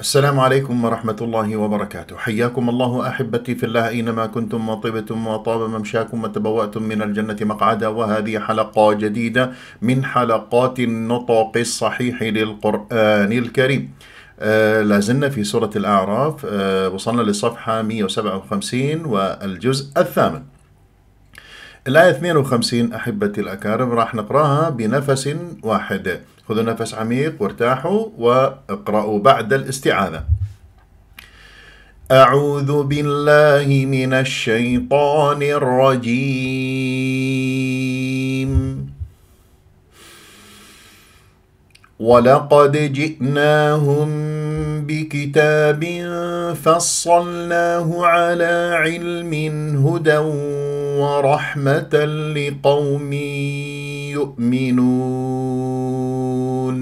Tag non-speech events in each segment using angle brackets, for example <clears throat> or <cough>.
السلام عليكم ورحمة الله وبركاته حياكم الله أحبتي في الله أينما كنتم وطبتم وطاب ممشاكم وتبوأتم من الجنة مقعدا وهذه حلقة جديدة من حلقات النطق الصحيح للقرآن الكريم آه لازلنا في سورة الأعراف آه وصلنا للصفحة 157 والجزء الثامن الآية 52 أحبتي الأكارم راح نقراها بنفس واحد خذوا نفس عميق وارتاحوا واقرأوا بعد الاستعاذة أعوذ بالله من الشيطان الرجيم ولقد جئناهم بكتاب فصلناه على علم هدى ورحمة لقومين يؤمنون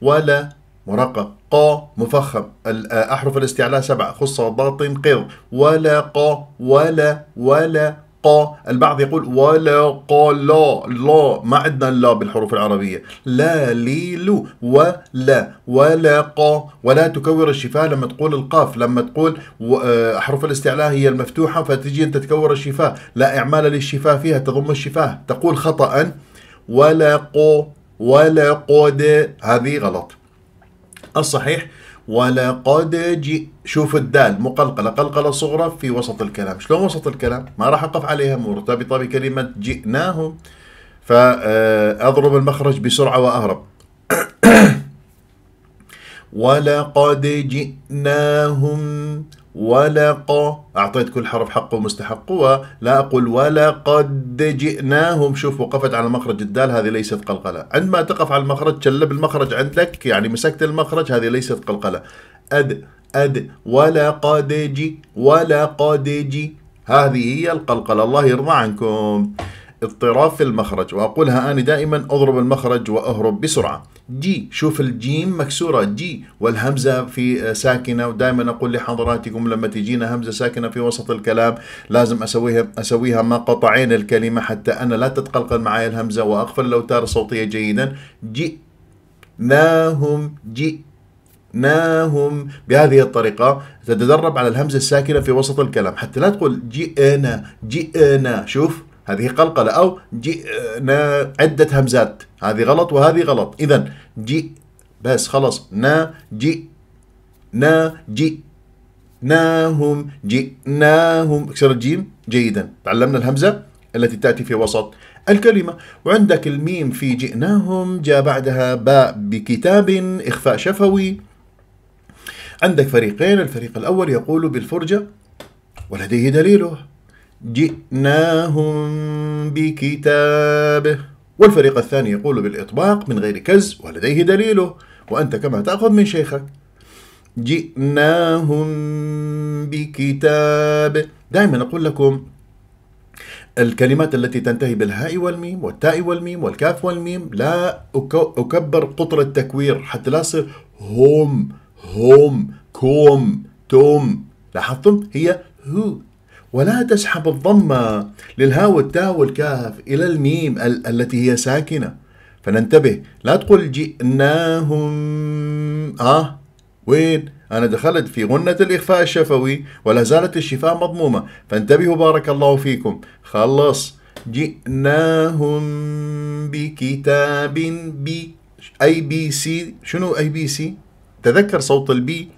ولا مرقق ق مفخم آه، أحرف الاستعلاء سبعة خص والباطن قر ولا ق ولا ولا ق البعض يقول ولا ق لا لا ما عندنا لا بالحروف العربية لا ليلو ولا ولا ق ولا تكور الشفاه لما تقول القاف لما تقول آه، حروف الاستعلاء هي المفتوحة فتجي أنت تكور الشفاه لا إعمال للشفاه فيها تضم الشفاه تقول خطأ ولا ق ولا قد هذه غلط الصحيح ولقد جئ شوف الدال مقلقلة قلقلة صغرى في وسط الكلام شلون وسط الكلام ما راح أقف عليها مرتبطة بكلمة جئناه فأضرب آه، المخرج بسرعة وأهرب <coughs> ولقد جئناهم ولق أعطيت كل حرف حقه ومستحقه لا أقول ولقد جئناهم شوف وقفت على مخرج الدال هذه ليست قلقلة عندما تقف على المخرج تشلب المخرج عندك يعني مسكت المخرج هذه ليست قلقلة أد أد ولقد جي ولقد جي هذه هي القلقلة الله يرضى عنكم اضطراب في المخرج وأقولها أنا دائما أضرب المخرج وأهرب بسرعة جي شوف الجيم مكسورة جي والهمزة في ساكنة ودائما أقول لحضراتكم لما تجينا همزة ساكنة في وسط الكلام لازم أسويها أسويها ما قطعين الكلمة حتى أنا لا تتقلقل معي الهمزة وأقفل الأوتار الصوتية جيدا جي ناهم جي ناهم بهذه الطريقة تتدرب على الهمزة الساكنة في وسط الكلام حتى لا تقول جئنا جئنا شوف هذه قلقلة أو جئنا عدة همزات هذه غلط وهذه غلط إذا جي بس خلاص نا جي نا جي ناهم جئناهم كسر الجيم جيدا تعلمنا الهمزة التي تأتي في وسط الكلمة وعندك الميم في جئناهم جاء بعدها باء بكتاب إخفاء شفوي عندك فريقين الفريق الأول يقول بالفرجة ولديه دليله جئناهم بكتاب والفريق الثاني يقول بالإطباق من غير كز ولديه دليله وأنت كما تأخذ من شيخك جئناهم بكتاب دائما أقول لكم الكلمات التي تنتهي بالهاء والميم والتاء والميم والكاف والميم لا أكبر قطر التكوير حتى لا يصير هم هم كوم توم لاحظتم هي هو ولا تسحب الضمة للهاو والتاء والكاف إلى الميم ال التي هي ساكنة فننتبه لا تقول جئناهم آه وين أنا دخلت في غنة الإخفاء الشفوي ولا زالت الشفاء مضمومة فانتبهوا بارك الله فيكم خلص جئناهم بكتاب بي أي بي سي شنو أي بي سي تذكر صوت البي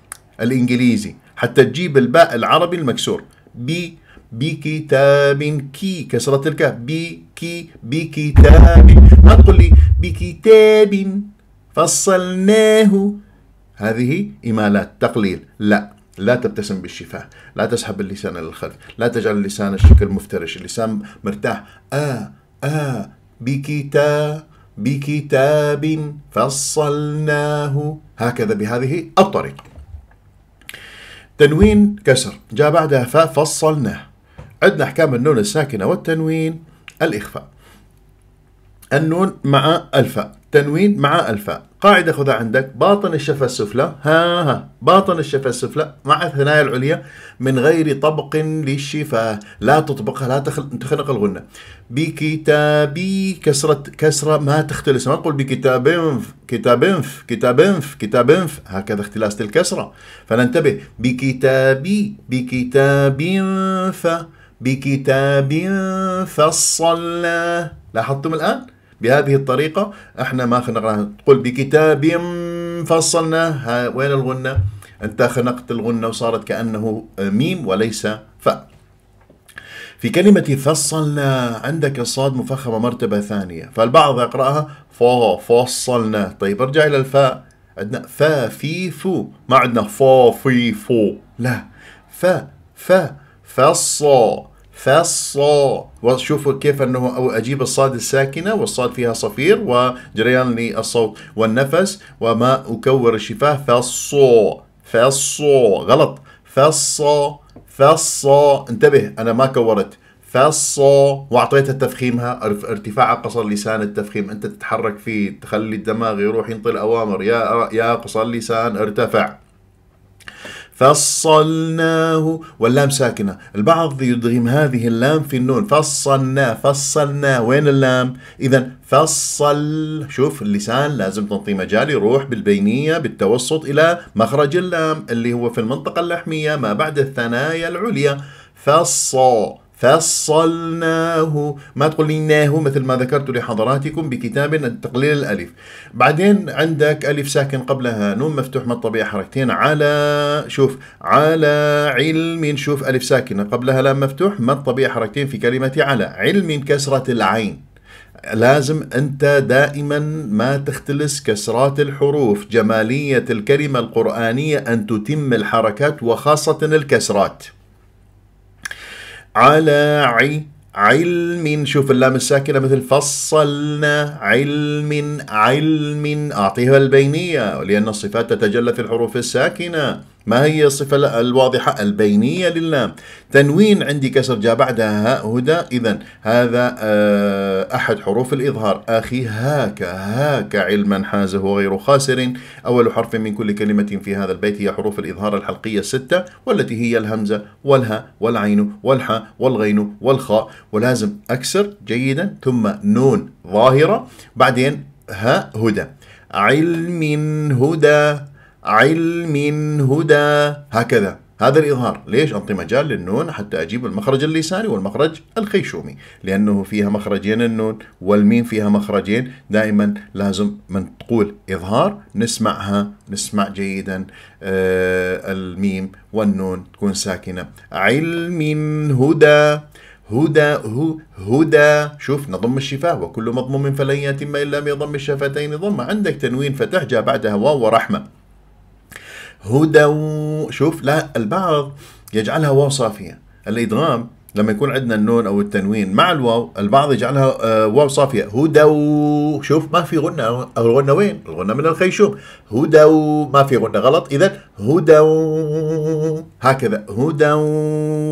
الإنجليزي حتى تجيب الباء العربي المكسور بي بكتاب كي كسرة الكاف بكي بكتاب ما تقول لي بكتاب فصلناه هذه إمالات تقليل لا لا تبتسم بالشفاه لا تسحب اللسان للخلف لا تجعل اللسان الشكل مفترش اللسان مرتاح آه آه بكتاب بكتاب فصلناه هكذا بهذه الطريقة تنوين كسر جاء بعدها ففصلناه عندنا أحكام النون الساكنة والتنوين الإخفاء النون مع الفاء تنوين مع الفاء قاعدة خذها عندك باطن الشفة السفلى ها ها باطن الشفة السفلى مع الثنايا العليا من غير طبق للشفاه لا تطبقها لا تخل... تخنق الغنة بكتابي كسرة كسرة ما تختلس ما نقول بكتابنف كتابنف كتابنف كتابنف هكذا اختلاس الكسرة فننتبه بكتابي بكتابنف بكتاب فصلناه لاحظتم الآن؟ بهذه الطريقة احنا ما خنقناها تقول بكتاب فصلناه وين الغنة؟ انت خنقت الغنة وصارت كأنه ميم وليس فاء في كلمة فصلنا عندك الصاد مفخمة مرتبة ثانية فالبعض يقرأها فا فصلنا طيب ارجع إلى الفاء عندنا فا في فو ما عندنا فا في فو لا فا فا فصل فص وشوفوا كيف انه اجيب الصاد الساكنه والصاد فيها صفير وجريان للصوت والنفس وما اكور الشفاه فصو فصو غلط فصو فصو انتبه انا ما كورت فالصو واعطيتها تفخيمها ارتفاع قصر لسان التفخيم انت تتحرك فيه تخلي الدماغ يروح ينطي الاوامر يا يا قصر لسان ارتفع فصلناه واللام ساكنة البعض يدغم هذه اللام في النون فصلنا فصلنا وين اللام إذا فصل شوف اللسان لازم تنطي مجال يروح بالبينية بالتوسط إلى مخرج اللام اللي هو في المنطقة اللحمية ما بعد الثنايا العليا فص فصلناه ما تقول لي ناهو مثل ما ذكرت لحضراتكم بكتاب تقليل الألف بعدين عندك ألف ساكن قبلها نون مفتوح من الطبيعة حركتين على شوف على علم شوف ألف ساكنة قبلها لام مفتوح من الطبيعة حركتين في كلمة على علم كسرة العين لازم أنت دائما ما تختلس كسرات الحروف جمالية الكلمة القرآنية أن تتم الحركات وخاصة الكسرات على علم شوف اللام الساكنة مثل فصلنا علم علم أعطيها البينية لأن الصفات تتجلى في الحروف الساكنة ما هي الصفة الواضحة البينية لله تنوين عندي كسر جاء بعدها هاء هدى إذا هذا آه، أحد حروف الإظهار أخي هاك هاك علما حازه غير خاسر أول حرف من كل كلمة في هذا البيت هي حروف الإظهار الحلقية الستة والتي هي الهمزة والهاء والعين والحاء والغين والخاء ولازم أكسر جيدا ثم نون ظاهرة بعدين هاء هدى علم هدى علم هدى هكذا هذا الإظهار ليش أنطي مجال للنون حتى أجيب المخرج اللساني والمخرج الخيشومي لأنه فيها مخرجين النون والميم فيها مخرجين دائما لازم من تقول إظهار نسمعها نسمع جيدا آه الميم والنون تكون ساكنة علم هدى هدى هو هدى شوف نضم الشفاه وكل مضموم فلن يتم إلا بضم الشفتين ضم عندك تنوين فتح جاء بعدها واو ورحمة هدى شوف لا البعض يجعلها واو صافية الإدغام لما يكون عندنا النون أو التنوين مع الواو البعض يجعلها آه، واو صافية هدى شوف ما في غنة الغنة وين الغنة من الخيشوم هدى ما في غنة غلط إذا هدى هكذا هدى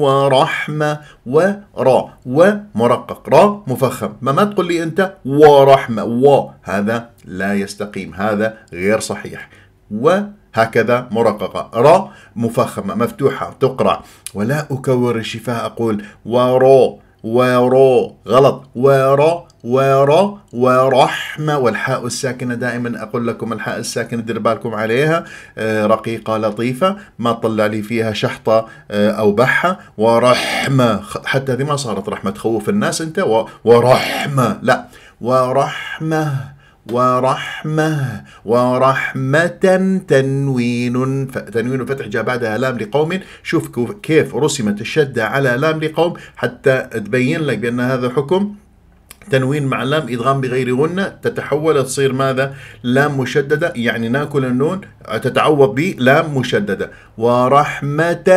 ورحمة وراء ومرقق راء مفخم ما, ما تقول لي أنت ورحمة و هذا لا يستقيم هذا غير صحيح و هكذا مرققة را مفخمة مفتوحة تقرأ ولا أكور الشفاه أقول ورو ورو غلط ورو ورا ورحمة والحاء الساكنة دائما أقول لكم الحاء الساكنة دير بالكم عليها آه، رقيقة لطيفة ما تطلع لي فيها شحطة آه، أو بحة ورحمة حتى هذه ما صارت رحمة تخوف الناس أنت ورحمة لا ورحمة ورحمة ورحمة تنوين تنوين فتح جاء بعدها لام لقوم شوف كيف رسمت الشدة على لام لقوم حتى تبين لك بأن هذا حكم تنوين مع لام إدغام بغير غنة تتحول تصير ماذا لام مشددة يعني ناكل النون تتعوض بلام مشددة ورحمة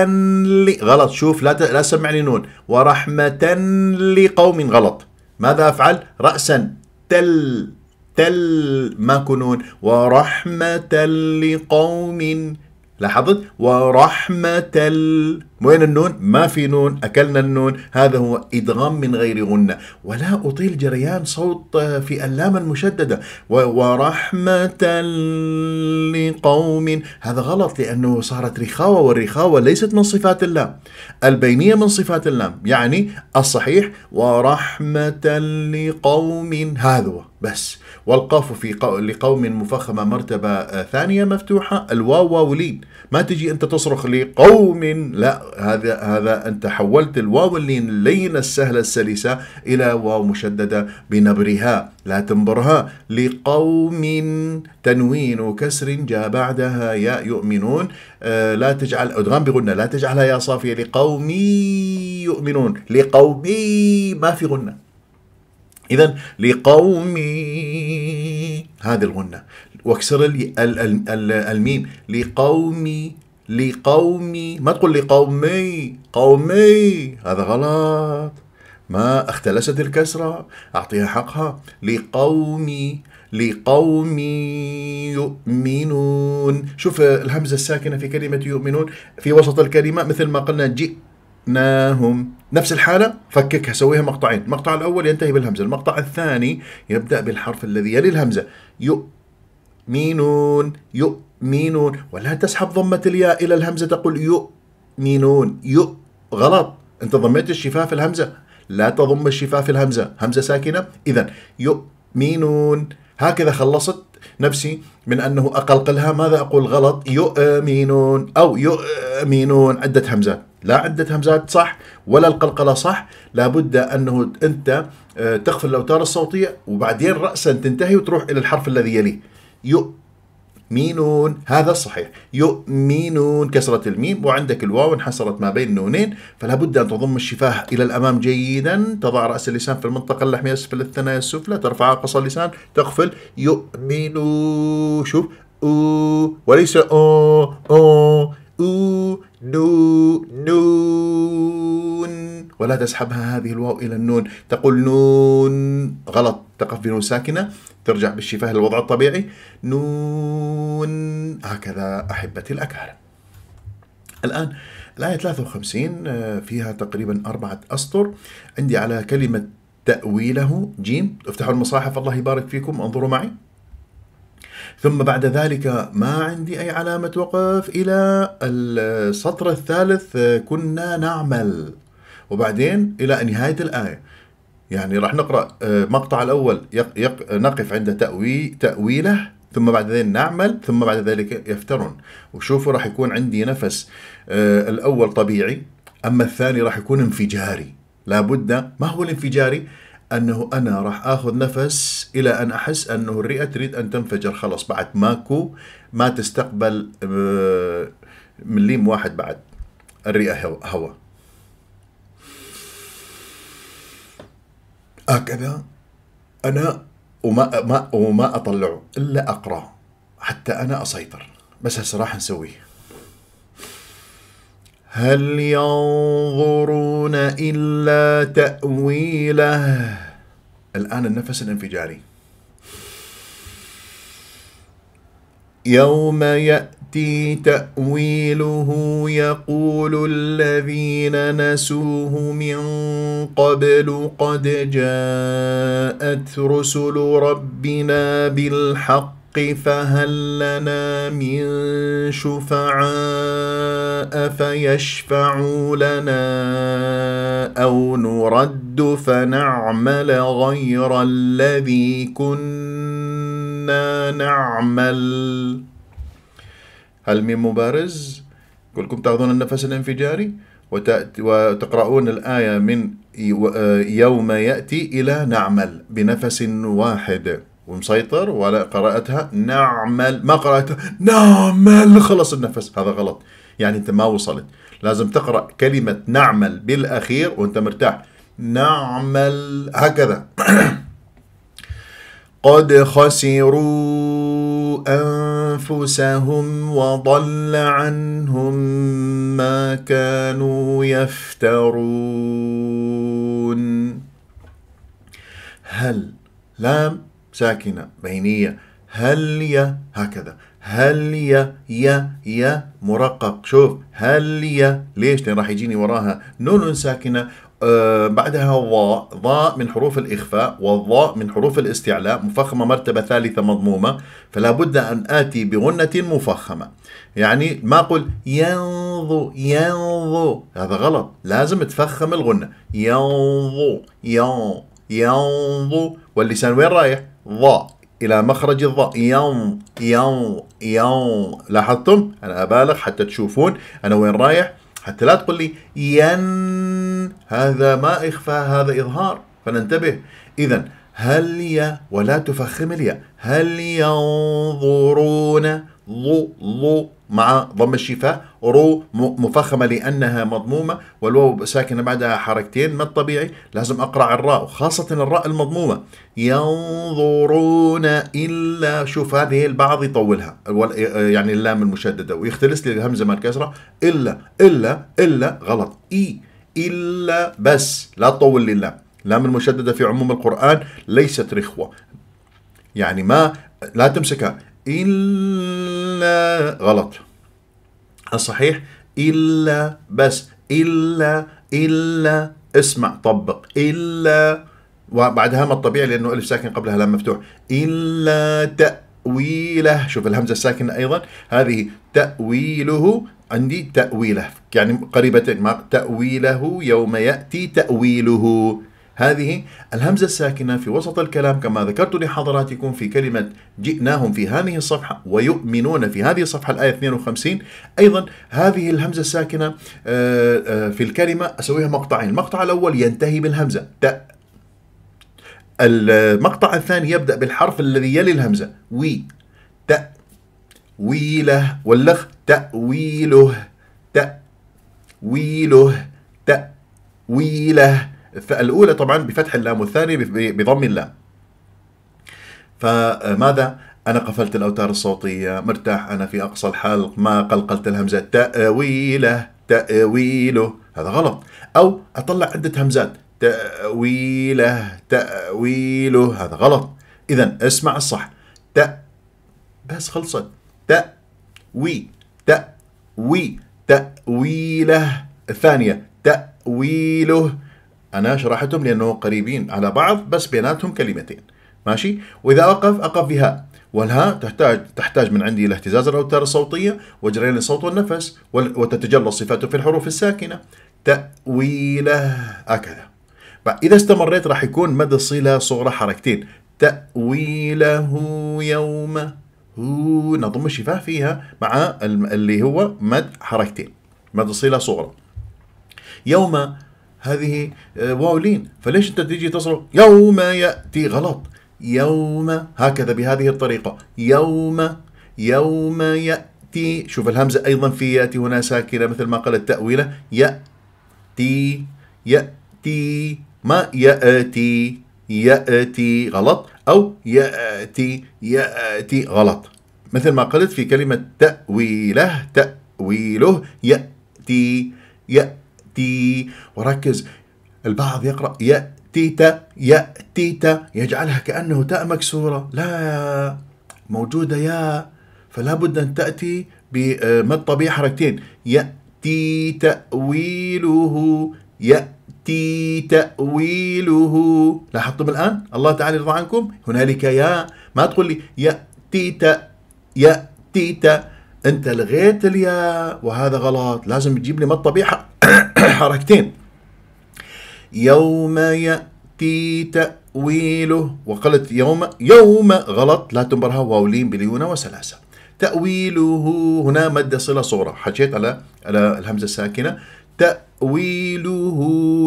ل... غلط شوف لا ت... لا سمعني نون ورحمة لقوم غلط ماذا أفعل رأسا تل المكنون ورحمة لقوم لاحظت ورحمة وين النون؟ ما في نون أكلنا النون هذا هو إدغام من غير غنة ولا أطيل جريان صوت آه، في اللام المشددة ورحمة لقوم هذا غلط لأنه صارت رخاوة والرخاوة ليست من صفات اللام البينية من صفات اللام يعني الصحيح ورحمة لقوم هذا هو بس والقاف في قو... لقوم مفخمة مرتبة آه، ثانية مفتوحة الواو واولين ما تجي انت تصرخ لقوم لا هذا هذا انت حولت الواو اللينه السهله السلسه الى واو مشدده بنبرها لا تنبرها لقوم تنوين وكسر جاء بعدها ياء يؤمنون آه، لا تجعل ادغام بغنه لا تجعلها يا صافيه لقوم يؤمنون لقوم ما في غنه اذا لقوم هذه الغنه واكسر الميم لقومي لقومي ما تقول لقومي قومي هذا غلط ما اختلست الكسرة أعطيها حقها لقومي لقوم يؤمنون شوف الهمزة الساكنة في كلمة يؤمنون في وسط الكلمة مثل ما قلنا جئناهم نفس الحالة فككها سويها مقطعين المقطع الأول ينتهي بالهمزة المقطع الثاني يبدأ بالحرف الذي يلي الهمزة يؤمنون يؤمنون يؤمنون ولا تسحب ضمة الياء إلى الهمزة تقول يؤمنون يؤ غلط أنت ضميت الشفاف في الهمزة لا تضم الشفاف في الهمزة همزة ساكنة إذا يؤمنون هكذا خلصت نفسي من أنه أقلقلها ماذا أقول غلط يؤمنون أو يؤمنون عدة همزات لا عدة همزات صح ولا القلقلة صح لابد أنه أنت آه، تغفل الأوتار الصوتية وبعدين رأسا تنتهي وتروح إلى الحرف الذي يليه يؤمنون هذا صحيح يؤمنون كسرة الميم وعندك الواو انحسرت ما بين نونين فلا بد أن تضم الشفاه إلى الأمام جيدا تضع رأس اللسان في المنطقة اللحمية أسفل الثنايا السفلى ترفع قص اللسان تغفل يؤمنون شوف أو وليس أو أو أو نو نون ولا تسحبها هذه الواو إلى النون تقول نون غلط تقف بنون ساكنة ترجع بالشفاه للوضع الطبيعي نون هكذا أحبتي الأكارم الآن الآية 53 آه، فيها تقريبا أربعة أسطر عندي على كلمة تأويله جيم افتحوا المصاحف الله يبارك فيكم انظروا معي ثم بعد ذلك ما عندي أي علامة وقف إلى السطر الثالث كنا نعمل وبعدين إلى نهاية الآية يعني راح نقرأ آه، مقطع الأول يق يق نقف عند تأوي تأويله ثم بعد ذلك نعمل ثم بعد ذلك يفترون وشوفوا راح يكون عندي نفس آه، الأول طبيعي أما الثاني راح يكون انفجاري لابد ما هو الانفجاري انه انا راح اخذ نفس الى ان احس انه الرئه تريد ان تنفجر خلاص بعد ماكو ما تستقبل آه، مليم واحد بعد الرئه هواء هكذا انا وما ما وما اطلعه الا اقرا حتى انا اسيطر بس هسه راح نسويه هل ينظرون الا تاويله الآن النفس الانفجاري يوم يأتي تأويله يقول الذين نسوه من قبل قد جاءت رسل ربنا بالحق الحق فهل لنا من شفعاء فيشفعوا لنا او نرد فنعمل غير الذي كنا نعمل هل من مبارز كلكم تاخذون النفس الانفجاري وتقرؤون الايه من آه، يوم ياتي الى نعمل بنفس واحد ومسيطر ولا قرأتها نعمل ما قرأتها نعمل خلص النفس هذا غلط يعني أنت ما وصلت لازم تقرأ كلمة نعمل بالأخير وأنت مرتاح نعمل هكذا <coughs> قد خسروا أنفسهم وضل عنهم ما كانوا يفترون هل لام ساكنة بينية هل يا هكذا هل يا يا يا مرقق شوف هل يا ليش لأن راح يجيني وراها نون ساكنة آه بعدها ضاء ضاء من حروف الإخفاء والضاء من حروف الاستعلاء مفخمة مرتبة ثالثة مضمومة فلا بد أن آتي بغنة مفخمة يعني ما أقول ينظو ينظو هذا غلط لازم تفخم الغنة ينظو ينظو ينظو واللسان وين رايح ضاء إلى مخرج الضاء يوم يوم يوم لاحظتم؟ أنا أبالغ حتى تشوفون أنا وين رايح حتى لا تقول لي ين هذا ما إخفاء هذا إظهار فننتبه إذا هل يا ولا تفخم الياء هل ينظرون لو لو مع ضم الشفاه رو مفخمة لأنها مضمومة والواو ساكنة بعدها حركتين ما الطبيعي لازم أقرع الراء وخاصة الراء المضمومة ينظرون إلا شوف هذه البعض يطولها يعني اللام المشددة ويختلس لي الهمزة مع الكسرة إلا إلا إلا غلط إي إلا بس لا تطول لي اللام اللام المشددة في عموم القرآن ليست رخوة يعني ما لا تمسكها إلا غلط الصحيح إلا بس إلا إلا اسمع طبق إلا وبعدها ما الطبيعي لأنه ألف ساكن قبلها لام مفتوح إلا تأويله شوف الهمزة الساكنة أيضا هذه تأويله عندي تأويله يعني قريبتين ما تأويله يوم يأتي تأويله هذه الهمزة الساكنة في وسط الكلام كما ذكرت لحضراتكم في كلمة جئناهم في هذه الصفحة ويؤمنون في هذه الصفحة الآية 52 أيضا هذه الهمزة الساكنة آه، آه، في الكلمة أسويها مقطعين المقطع الأول ينتهي بالهمزة تأ المقطع الثاني يبدأ بالحرف الذي يلي الهمزة وي تأ ويله واللخ تأويله تأويله تأويله فالاولى طبعا بفتح اللام والثانيه بضم اللام فماذا أنا قفلت الأوتار الصوتية مرتاح أنا في أقصى الحلق ما قلقلت الهمزة تأويله تأويله هذا غلط أو أطلع عدة همزات تأويله تأويله هذا غلط إذا اسمع الصح ت بس خلصت ت وي ت وي تأويله الثانية تأويله أنا شرحتهم لأنه قريبين على بعض بس بيناتهم كلمتين ماشي وإذا اوقف أقف بهاء والهاء تحتاج تحتاج من عندي إلى اهتزاز الأوتار الصوتية وجريان الصوت والنفس وتتجلى صفاته في الحروف الساكنة تأويله هكذا إذا استمريت راح يكون مدى الصلة صغرى حركتين تأويله يوم هو نظم الشفاه فيها مع اللي هو مد حركتين مد صلة صغرى يوم هذه آه، واولين فليش انت تيجي تصرف يوم ياتي غلط يوم هكذا بهذه الطريقه يوم يوم ياتي شوف الهمزه ايضا في ياتي هنا ساكنه مثل ما قال التاويله ياتي ياتي ما ياتي ياتي غلط او ياتي ياتي غلط مثل ما قلت في كلمه تاويله تاويله ياتي ياتي يأتي وركز البعض يقرأ يأتيت يأتيت يجعلها كأنه تاء مكسورة لا موجودة يا فلا بد أن تأتي بمد آه، طبيعي حركتين يأتي تأويله يأتي تأويله لاحظتم الآن الله تعالى يرضى عنكم هنالك يا ما تقول لي يأتي تأ يأتي تأ انت لغيت الياء وهذا غلط لازم تجيب لي مد طبيعي <coughs> حركتين يوم يأتي تأويله وقالت يوم يوم غلط لا تنبرها واولين بليونة وثلاثة تأويله هنا مد صلة صغرى حكيت على على الهمزة الساكنة تأويله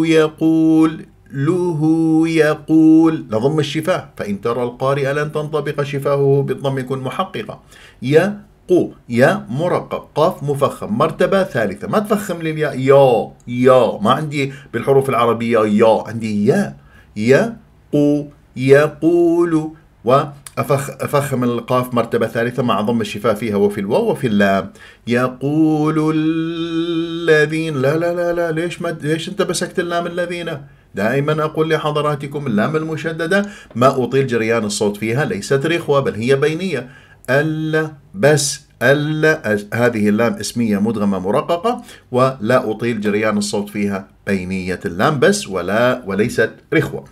يقول له يقول لضم الشفاه فإن ترى القارئ لن تنطبق شفاهه بالضم يكون محققة يا قو يا مرقق قاف مفخم مرتبة ثالثة ما تفخم لي الياء يا يا ما عندي بالحروف العربية يا عندي يا يقو يقول وأفخ أفخم القاف مرتبة ثالثة مع ضم الشفاء فيها وفي الواو وفي اللام يقول الذين لا لا لا لا ليش ما ليش أنت مسكت اللام الذين دائما أقول لحضراتكم اللام المشددة ما أطيل جريان الصوت فيها ليست رخوة بل هي بينية ألا بس ألا هذه اللام اسمية مدغمة مرققة ولا أطيل جريان الصوت فيها بينية اللام بس ولا وليست رخوة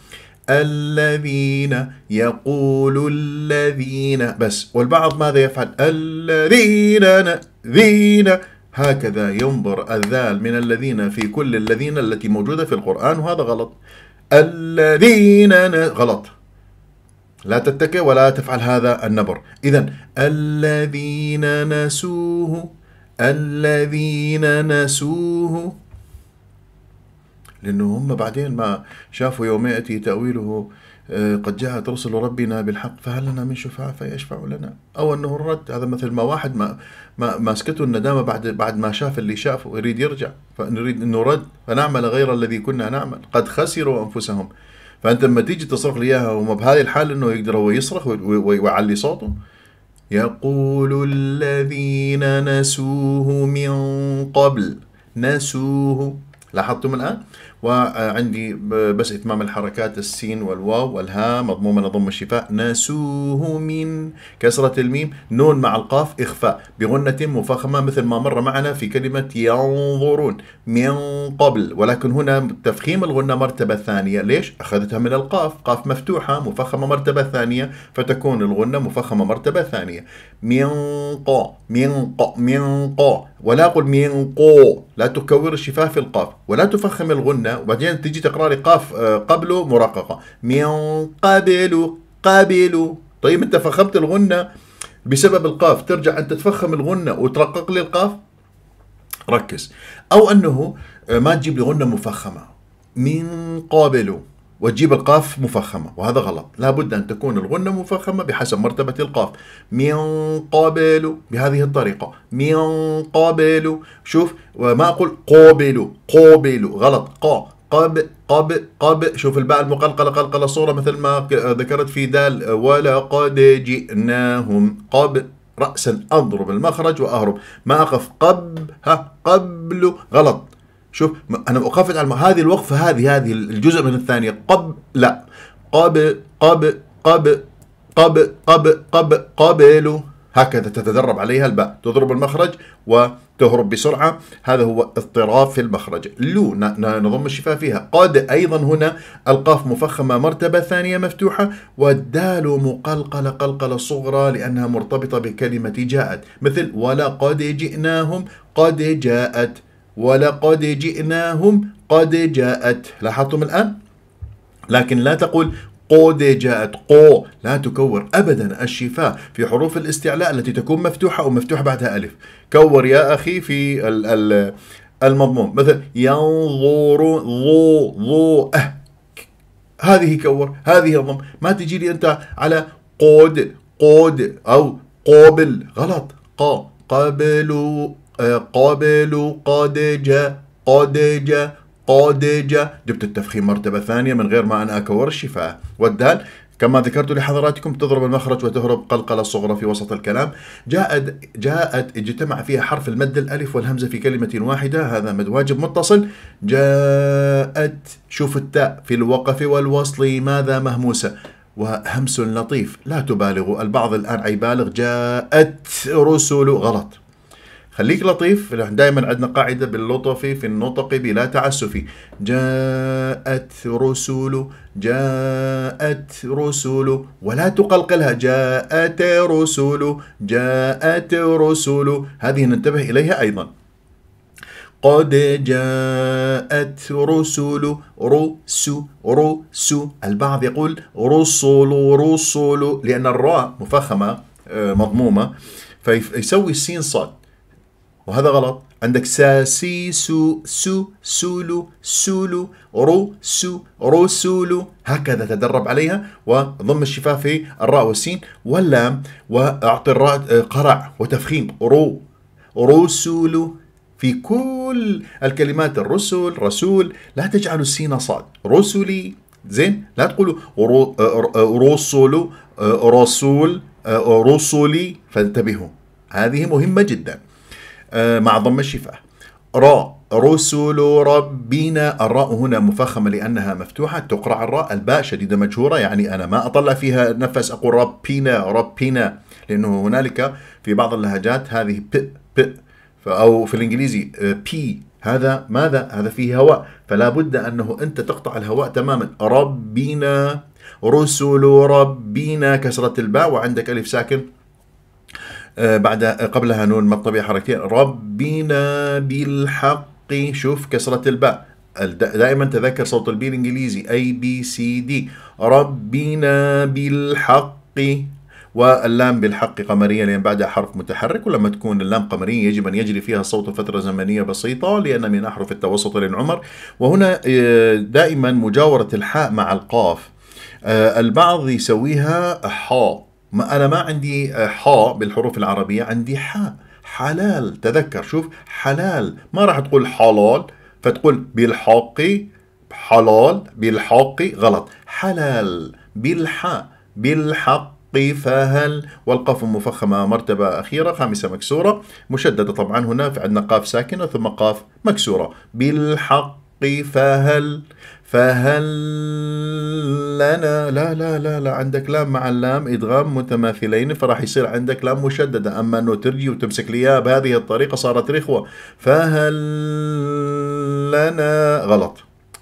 الذين يقول الذين بس والبعض ماذا يفعل الذين نذين هكذا ينظر الذال من الذين في كل الذين التي موجودة في القرآن وهذا غلط الذين غلط لا تتكئ ولا تفعل هذا النبر إذا الذين نسوه الذين نسوه لأنه هم بعدين ما شافوا يوم يأتي تأويله آه، قد جاءت رسل ربنا بالحق فهل لنا من شفعاء فيشفع لنا او انه الرد هذا مثل ما واحد ما ما ماسكته الندامه بعد بعد ما شاف اللي شافه يريد يرجع فنريد انه رد فنعمل غير الذي كنا نعمل قد خسروا انفسهم فانت لما تيجي تصرخ لي اياها هم بهذه الحال انه يقدر هو يصرخ ويعلي صوته يقول الذين نسوه من قبل نسوه لاحظتم الان وعندي بس إتمام الحركات السين والواو والهاء مضمومة نضم الشفاء نسوه من كسرة الميم نون مع القاف إخفاء بغنة مفخمة مثل ما مر معنا في كلمة ينظرون من قبل ولكن هنا تفخيم الغنة مرتبة ثانية ليش؟ أخذتها من القاف قاف مفتوحة مفخمة مرتبة ثانية فتكون الغنة مفخمة مرتبة ثانية من قا من قا من قا ولا قل قو لا تكور الشفاه في القاف ولا تفخم الغنة وبعدين تجي تقرأ لي قاف آه، قبله مرققة من قبل قبل طيب أنت فخمت الغنة بسبب القاف ترجع أنت تفخم الغنة وترقق لي القاف ركز أو أنه آه، ما تجيب لي غنة مفخمة من قابل وتجيب القاف مفخمة وهذا غلط لابد أن تكون الغنة مفخمة بحسب مرتبة القاف من قبل بهذه الطريقة من قبل شوف وما أقول قبل قبل غلط قا قاب قاب قاب شوف الباء المقلقلة قلقلة صورة مثل ما ذكرت في دال ولقد جئناهم قاب رأسا أضرب المخرج وأهرب ما أقف قب ها قبل غلط شوف انا وقفت على هذه الوقفه هذه هذه الجزء من الثانيه قب لا قب قب قب قب قب قب قبل هكذا تتدرب عليها الباء تضرب المخرج وتهرب بسرعة هذا هو اضطراب في المخرج لو نضم الشفاه فيها قد أيضا هنا القاف مفخمة مرتبة ثانية مفتوحة والدال مقلقلة قلقلة صغرى لأنها مرتبطة بكلمة جاءت مثل ولقد جئناهم قد جاءت ولقد جئناهم قد جاءت لاحظتم الآن لكن لا تقول قد جاءت قو لا تكور أبدا الشفاء في حروف الاستعلاء التي تكون مفتوحة أو مفتوحة بعدها ألف كور يا أخي في ال ال المضمون مثل ينظر ضو ضو أه هذه كور هذه الضم ما تجي لي أنت على قود قود أو قوبل غلط قا قبل إيه، قبل قد جاء قد جاء قد جاء جبت التفخيم مرتبة ثانية من غير ما أنا أكور الشفاه والدال كما ذكرت لحضراتكم تضرب المخرج وتهرب قلقلة صغرى في وسط الكلام جاءت, جاءت اجتمع فيها حرف المد الألف والهمزة في كلمة واحدة هذا مد واجب متصل جاءت شوف التاء في الوقف والوصل ماذا مهموسة وهمس لطيف لا تبالغوا البعض الآن يبالغ جاءت رسل غلط خليك لطيف دائما عندنا قاعدة باللطف في النطق بلا تعسف جاءت رسل جاءت رسل ولا تقلقلها جاءت رسل جاءت رسل هذه ننتبه إليها أيضا قد جاءت رسل رس رس البعض يقول رسل رسل لأن الراء مفخمة آه، مضمومة فيسوي السين صاد وهذا غلط عندك سا سي سو سو سولو سولو رو سو رو سولو هكذا تدرب عليها وضم الشفاه في الراء والسين واللام واعطي الراء آه، قرع وتفخيم رو رسولو في كل الكلمات الرسل رسول لا تجعلوا السين صاد رسلي زين لا تقولوا رو آه، آه، رسول رسولي فانتبهوا هذه مهمة جدا آه، مع ضم الشفاه راء رسل ربنا الراء هنا مفخمة لأنها مفتوحة تقرع الراء الباء شديدة مجهورة يعني أنا ما أطلع فيها نفس أقول ربنا ربنا لأنه هنالك في بعض اللهجات هذه ب ب أو في الإنجليزي بي آه، هذا ماذا؟ هذا فيه هواء فلا بد أنه أنت تقطع الهواء تماما ربنا رسل ربنا كسرة الباء وعندك ألف ساكن آه، بعد آه، قبلها نون مطبية حركتين ربنا بالحق شوف كسرة الباء دائما تذكر صوت البي الانجليزي اي بي سي دي ربنا بالحق واللام بالحق قمرية لأن يعني بعدها حرف متحرك ولما تكون اللام قمرية يجب أن يجري فيها الصوت فترة زمنية بسيطة لأن من أحرف التوسط للعمر وهنا آه، دائما مجاورة الحاء مع القاف البعض يسويها حاء ما أنا ما عندي آه، حاء بالحروف العربية عندي حاء حلال تذكر شوف حلال ما راح تقول حلال فتقول بالحق حلال بالحق غلط حلال بالحاء بالحق فهل والقاف مفخمة مرتبة أخيرة خامسة مكسورة مشددة طبعا هنا عندنا قاف ساكنة ثم قاف مكسورة بالحق فهل فهل لنا لا لا لا لا عندك لام مع اللام ادغام متماثلين فراح يصير عندك لام مشدده اما انه ترجي وتمسك لي اياها بهذه الطريقه صارت رخوه فهل لنا غلط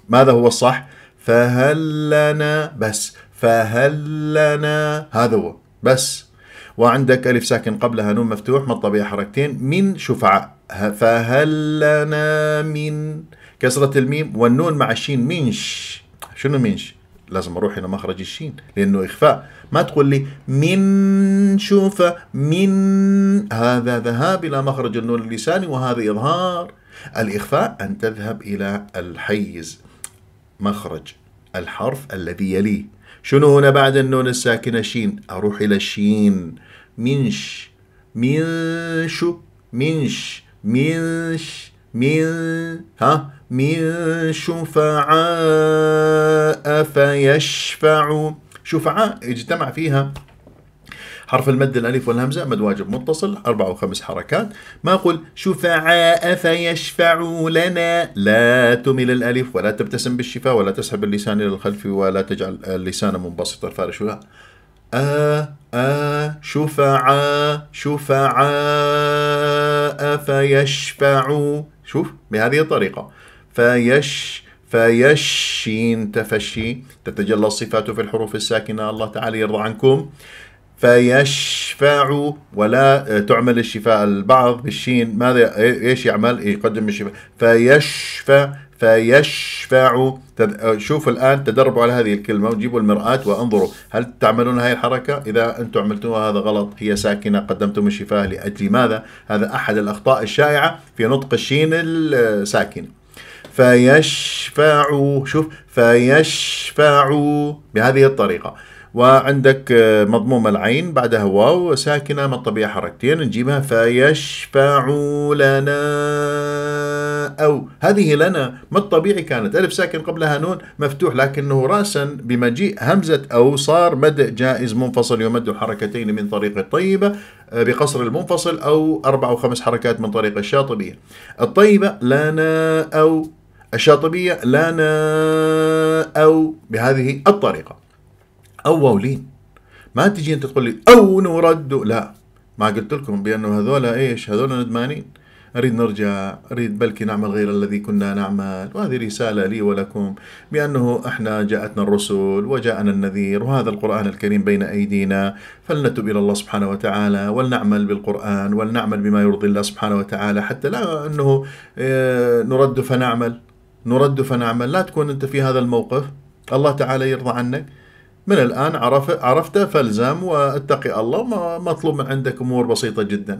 ماذا هو الصح فهل لنا بس فهل لنا هذا هو بس وعندك ألف ساكن قبلها نون مفتوح ما الطبيعه حركتين من شفعاء فهل لنا من كسرة الميم والنون مع الشين منش شنو منش لازم اروح الى مخرج الشين لانه اخفاء ما تقول لي من شوف من هذا ذهاب الى مخرج النون اللساني وهذا اظهار الاخفاء ان تذهب الى الحيز مخرج الحرف الذي يليه شنو هنا بعد النون الساكنه شين اروح الى الشين منش منشو منش منش من ها من شفعاء فيشفع شفعاء اجتمع فيها حرف المد الألف والهمزة مد واجب متصل أربع وخمس حركات ما أقول شفعاء فيشفعوا لنا لا تمل الألف ولا تبتسم بالشفاء ولا تسحب اللسان إلى الخلف ولا تجعل اللسان منبسط الفارش ولا آ آه، آه، شفعاء شفعاء فيشفعوا شوف بهذه الطريقة فيش فيشين تفشي تتجلى الصفات في الحروف الساكنة الله تعالى يرضى عنكم فيشفع ولا آه، تعمل الشفاء البعض بالشين ماذا إيه- ايش يعمل يقدم الشفاء فيشفع فيشفع آه، شوفوا الآن تدربوا على هذه الكلمة وجيبوا المرآة وانظروا هل تعملون هذه الحركة إذا أنتم عملتوها هذا غلط هي ساكنة قدمتم الشفاء لأجل ماذا هذا أحد الأخطاء الشائعة في نطق الشين آه، الساكنه فيشفعوا شوف فيشفعوا بهذه الطريقة وعندك آه، مضموم العين بعدها واو ساكنة من الطبيعة حركتين نجيبها فيشفعوا لنا أو هذه لنا ما الطبيعي كانت ألف ساكن قبلها نون مفتوح لكنه رأسا بمجيء همزة أو صار مد جائز منفصل يمد حركتين من طريق الطيبة آه، بقصر المنفصل أو أربع أو خمس حركات من طريق الشاطبية الطيبة لنا أو الشاطبية لنا أو بهذه الطريقة أو واولين ما تجي أنت تقول لي أو نرد لا ما قلت لكم بأنه هذولا إيش هذولا ندمانين أريد نرجع أريد بلكي نعمل غير الذي كنا نعمل وهذه رسالة لي ولكم بأنه إحنا جاءتنا الرسل وجاءنا النذير وهذا القرآن الكريم بين أيدينا فلنتب إلى الله سبحانه وتعالى ولنعمل بالقرآن ولنعمل بما يرضي الله سبحانه وتعالى حتى لا أنه آه، نرد فنعمل نرد فنعمل لا تكون أنت في هذا الموقف الله تعالى يرضى عنك من الآن عرف عرفته فالزم واتقي الله مطلوب من عندك أمور بسيطة جدا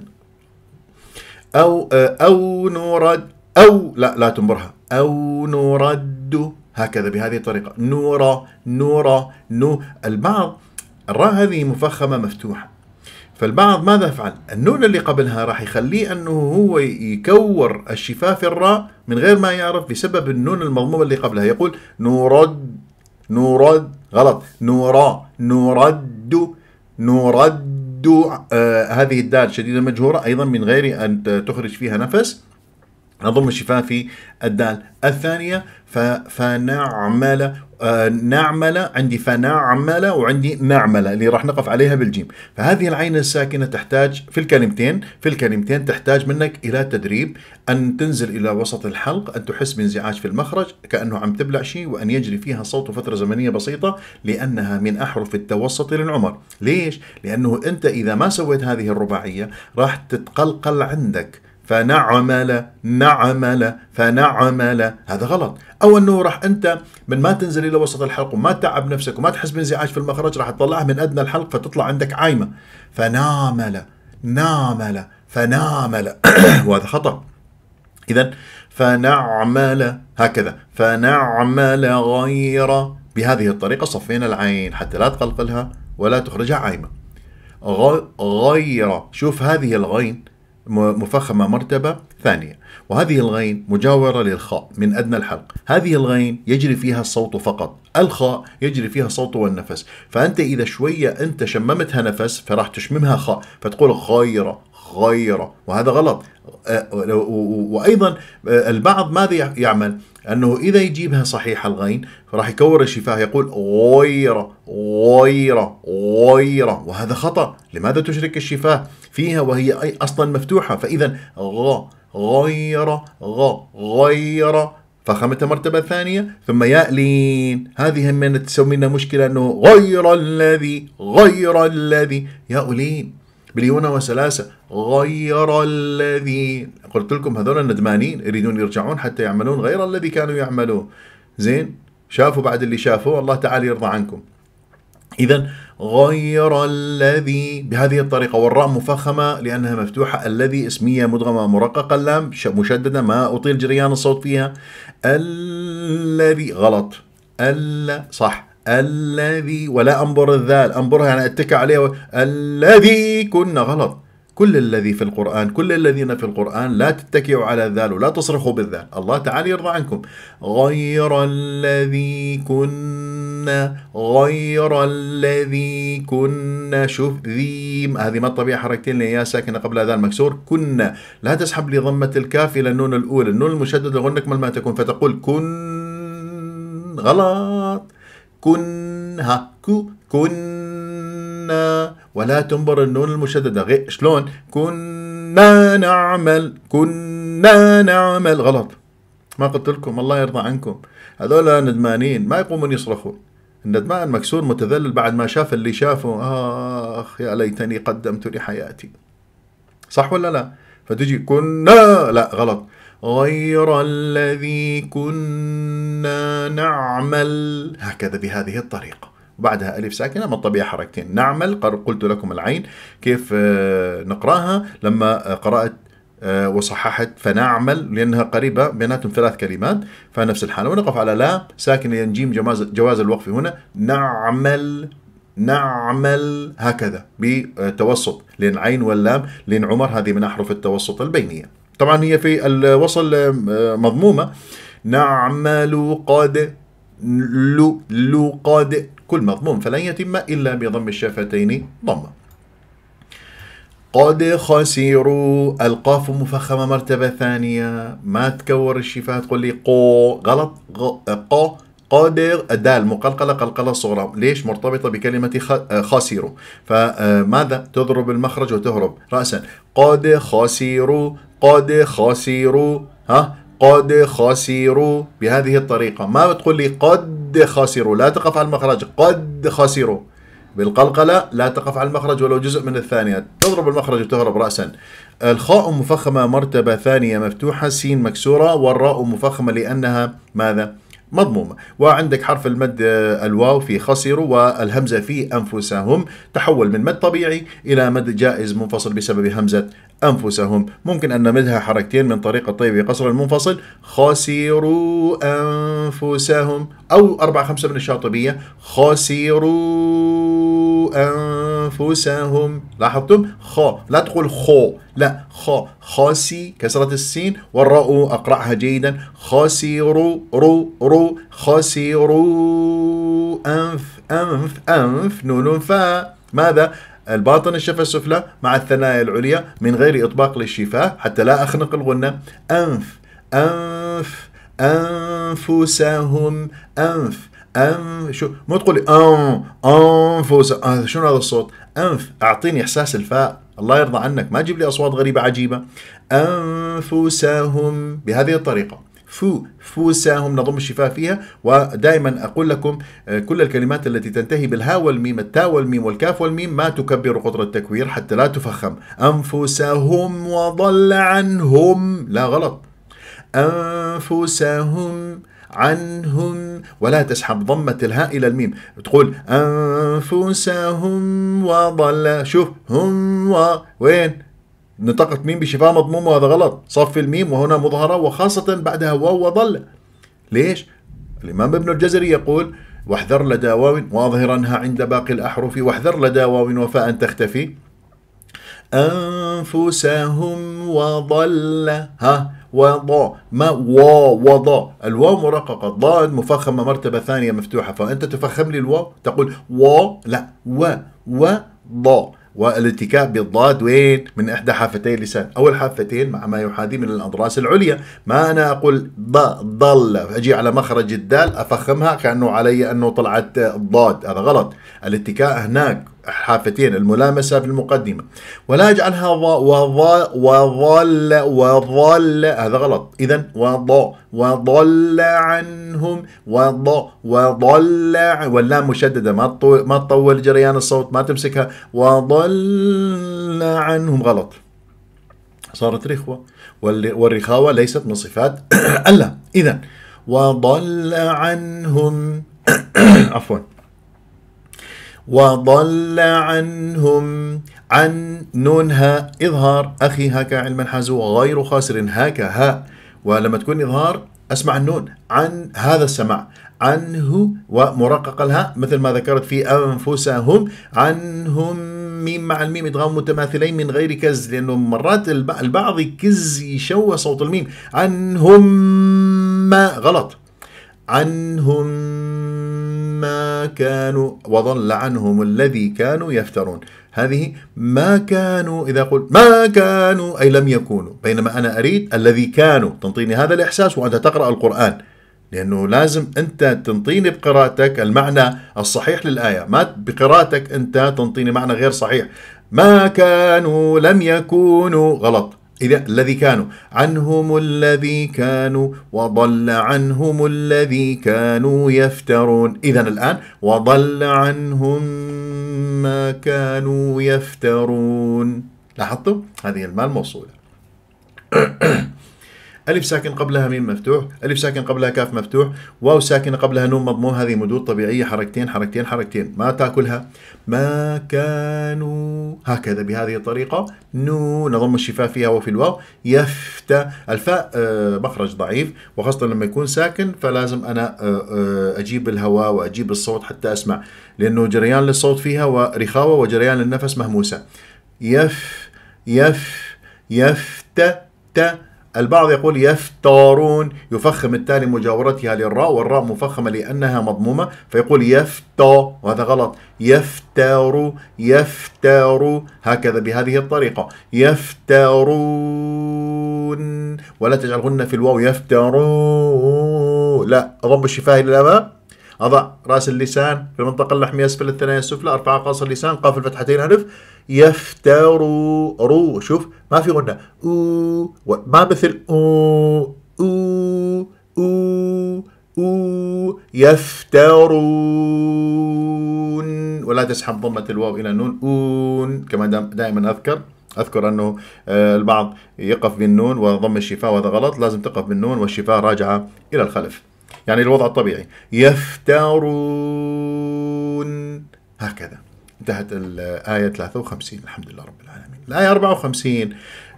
أو أو نرد أو لا لا تنبرها أو نرد هكذا بهذه الطريقة نورا نورا نو البعض الراء هذه مفخمة مفتوحة فالبعض ماذا يفعل النون اللي قبلها راح يخليه أنه هو يكور الشفاف الراء من غير ما يعرف بسبب النون المضمومة اللي قبلها يقول نورد نورد غلط نورا نورد نورد آه هذه الدال شديدة مجهورة أيضا من غير أن تخرج فيها نفس نضم الشفافي الدال الثانية فنعمل آه، نعمل عندي فنعمل وعندي نعمل اللي راح نقف عليها بالجيم فهذه العين الساكنة تحتاج في الكلمتين في الكلمتين تحتاج منك إلى تدريب أن تنزل إلى وسط الحلق أن تحس بانزعاج في المخرج كأنه عم تبلع شيء وأن يجري فيها صوت فترة زمنية بسيطة لأنها من أحرف التوسط للعمر ليش؟ لأنه أنت إذا ما سويت هذه الرباعية راح تتقلقل عندك فنعمل نعمل فنعمل هذا غلط او انه راح انت من ما تنزل الى وسط الحلق وما تتعب نفسك وما تحس بانزعاج في المخرج راح تطلعها من ادنى الحلق فتطلع عندك عايمه فنامل نامل فنامل <coughs> وهذا خطا اذا فنعمل هكذا فنعمل غير بهذه الطريقه صفينا العين حتى لا تقلقلها ولا تخرجها عايمه غير شوف هذه الغين مفخمة مرتبة ثانية وهذه الغين مجاورة للخاء من أدنى الحلق هذه الغين يجري فيها الصوت فقط الخاء يجري فيها الصوت والنفس فأنت إذا شوية أنت شممتها نفس فراح تشممها خاء فتقول خيرة غيره وهذا غلط أه، وايضا أه، البعض ماذا يعمل انه اذا يجيبها صحيح الغين فراح يكور الشفاه يقول غيره غيره غيره وهذا خطا لماذا تشرك الشفاه فيها وهي اصلا مفتوحه فاذا غ غيره غ غيره فخمة مرتبة ثانية ثم يألين هذه من تسوي لنا مشكلة أنه غير الذي غير الذي يألين بليونة وسلاسة غير الذي قلت لكم هذول ندمانين يريدون يرجعون حتى يعملون غير الذي كانوا يعملوه زين شافوا بعد اللي شافوه الله تعالى يرضى عنكم إذا غير الذي بهذه الطريقة والراء مفخمة لأنها مفتوحة الذي اسمية مدغمة مرققة اللام مشددة ما أطيل جريان الصوت فيها الذي غلط ال صح الذي ولا أنبر الذال أنبرها يعني أتكى عليها الذي كنا غلط كل الذي في القرآن كل الذين في القرآن لا تتكئوا على الذال ولا تصرخوا بالذال الله تعالى يرضى عنكم غير الذي كنا غير الذي كنا شوف ذيم هذه ما الطبيعة حركتين لياء ساكنة قبل ذال مكسور كنا لا تسحب لي ضمة الكاف إلى النون الأولى النون المشددة غنكمل ما تكون فتقول كن غلط كن ها كو كن كنا ولا تنبر النون المشددة غي شلون كنا نعمل كنا نعمل غلط ما قلت لكم الله يرضى عنكم هذول ندمانين ما يقومون يصرخوا الندمان مكسور متذلل بعد ما شاف اللي شافه آخ يا ليتني قدمت لحياتي صح ولا لا فتجي كنا لا غلط غير الذي كنا نعمل هكذا بهذه الطريقه وبعدها ألف ساكنة من الطبيعة حركتين نعمل قلت لكم العين كيف آه، نقراها لما آه، قرأت آه، وصححت فنعمل لأنها قريبة بيناتهم ثلاث كلمات فنفس الحالة ونقف على لا ساكنة ينجيم جواز, جواز الوقف هنا نعمل نعمل هكذا بتوسط لأن عين واللام لأن عمر هذه من أحرف التوسط البينية طبعا هي في الوصل مضمومة نعمل قد لو لو قد كل مضموم فلن يتم إلا بضم الشفتين ضمة قد خسروا القاف مفخمة مرتبة ثانية ما تكور الشفاه تقول لي قو غلط قو قادر الدال مقلقلة قلقلة صغرى ليش مرتبطة بكلمة آه، خسروا فماذا آه، تضرب المخرج وتهرب رأسا قد خسروا قد خسروا ها قد خسروا بهذه الطريقة ما بتقول لي قد قد خسروا لا تقف على المخرج قد خسروا بالقلقلة لا تقف على المخرج ولو جزء من الثانية تضرب المخرج وتهرب رأسا الخاء مفخمة مرتبة ثانية مفتوحة سين مكسورة والراء مفخمة لأنها ماذا؟ مضمومة وعندك حرف المد آه، الواو في خسروا والهمزة في أنفسهم تحول من مد طبيعي إلى مد جائز منفصل بسبب همزة أنفسهم ممكن أن نمدها حركتين من طريق طيبة قصر المنفصل خسروا أنفسهم أو أربعة خمسة من الشاطبية خسروا أنفسهم لاحظتم خ لا تقول خو لا خ خاسي كسرة السين والراء أقرأها جيدا خاسيرو رو رو خاسيرو أنف أنف أنف نون فاء ماذا الباطن الشفة السفلى مع الثنايا العليا من غير إطباق للشفاه حتى لا أخنق الغنة أنف أنف أنفسهم أنف أم شو مو تقول لي أم أنفس آه شنو هذا الصوت؟ أنف أعطيني إحساس الفاء الله يرضى عنك ما تجيب لي أصوات غريبة عجيبة أنفسهم بهذه الطريقة فو فوسهم نضم الشفاه فيها ودائما أقول لكم آه، كل الكلمات التي تنتهي بالها والميم التاء والميم والكاف والميم ما تكبر قطر التكوير حتى لا تفخم أنفسهم وضل عنهم لا غلط أنفسهم عنهم ولا تسحب ضمة الهاء إلى الميم تقول أنفسهم وضل شوف هم و... وين نطقت ميم بشفاء مضموم وهذا غلط صف الميم وهنا مظهرة وخاصة بعدها واو وضل ليش الإمام ابن الجزري يقول واحذر لدى واو واظهرنها عند باقي الأحرف واحذر لدى واو وفاء تختفي أنفسهم وضل ها وضا ما و وضا الواو مرققة ضاد مفخمة مرتبة ثانية مفتوحة فأنت تفخم لي الواو تقول و لا و و ضا والاتكاء بالضاد وين؟ من إحدى حافتي اللسان أو الحافتين مع ما يحاذي من الأضراس العليا ما أنا أقول ض ضل أجي على مخرج الدال أفخمها كأنه علي أنه طلعت ضاد هذا غلط الاتكاء هناك حافتين الملامسة في المقدمة ولا يجعلها وظل وظل هذا غلط إذا وض وضل عنهم وض وضل واللام مشددة ما ما تطول جريان الصوت ما تمسكها وضل عنهم غلط صارت رخوة والرخاوة ليست من صفات <coughs> الله إذا وضل عنهم <coughs> عفوا وضل عنهم عن نون هاء إظهار أخي هاك علما حازوا غير خاسر هاك هاء ولما تكون إظهار أسمع النون عن هذا السماع عنه ومرقق الهاء مثل ما ذكرت في أنفسهم عنهم ميم مع الميم إدغام متماثلين من غير كز لأنه مرات البعض كز يشوه صوت الميم عنهم غلط عنهم ما كانوا وضل عنهم الذي كانوا يفترون هذه ما كانوا إذا قلت ما كانوا أي لم يكونوا بينما أنا أريد الذي كانوا تنطيني هذا الإحساس وأنت تقرأ القرآن لأنه لازم أنت تنطيني بقراءتك المعنى الصحيح للآية ما بقراءتك أنت تنطيني معنى غير صحيح ما كانوا لم يكونوا غلط إذا الذي كانوا عنهم الذي كانوا وضل عنهم الذي كانوا يفترون إذا الآن وضل عنهم ما كانوا يفترون لاحظتم هذه المال موصولة <clears throat> ألف ساكن قبلها ميم مفتوح ألف ساكن قبلها كاف مفتوح واو ساكنة قبلها نون مضموم هذه مدود طبيعية حركتين حركتين حركتين ما تاكلها ما كانوا هكذا بهذه الطريقة نو نضم الشفاء فيها وفي الواو يفتى الفاء آه، مخرج ضعيف وخاصة لما يكون ساكن فلازم أنا آه، آه، أجيب الهواء وأجيب الصوت حتى أسمع لأنه جريان للصوت فيها ورخاوة وجريان للنفس مهموسة يف يف تَ البعض يقول يفتارون يفخم التالي مجاورتها للراء والراء مفخمة لأنها مضمومة فيقول يفتا وهذا غلط يفتار يفتار هكذا بهذه الطريقة يفتارون ولا تجعلهن في الواو يفتارون لا ضم الشفاه إلى الأمام أضع رأس اللسان في المنطقة اللحمية أسفل الثنايا السفلى أرفع قاص اللسان قاف الفتحتين ألف يفتروا رو شوف ما في غنة أو ما مثل أو أو أو أو يفترون ولا تسحب ضمة الواو إلى النون أون كما دائما أذكر اذكر انه آه، البعض يقف بالنون وضم الشفاه وهذا غلط لازم تقف بالنون والشفاه راجعه الى الخلف يعني الوضع الطبيعي يفترون هكذا انتهت الآية 53 الحمد لله رب العالمين الآية 54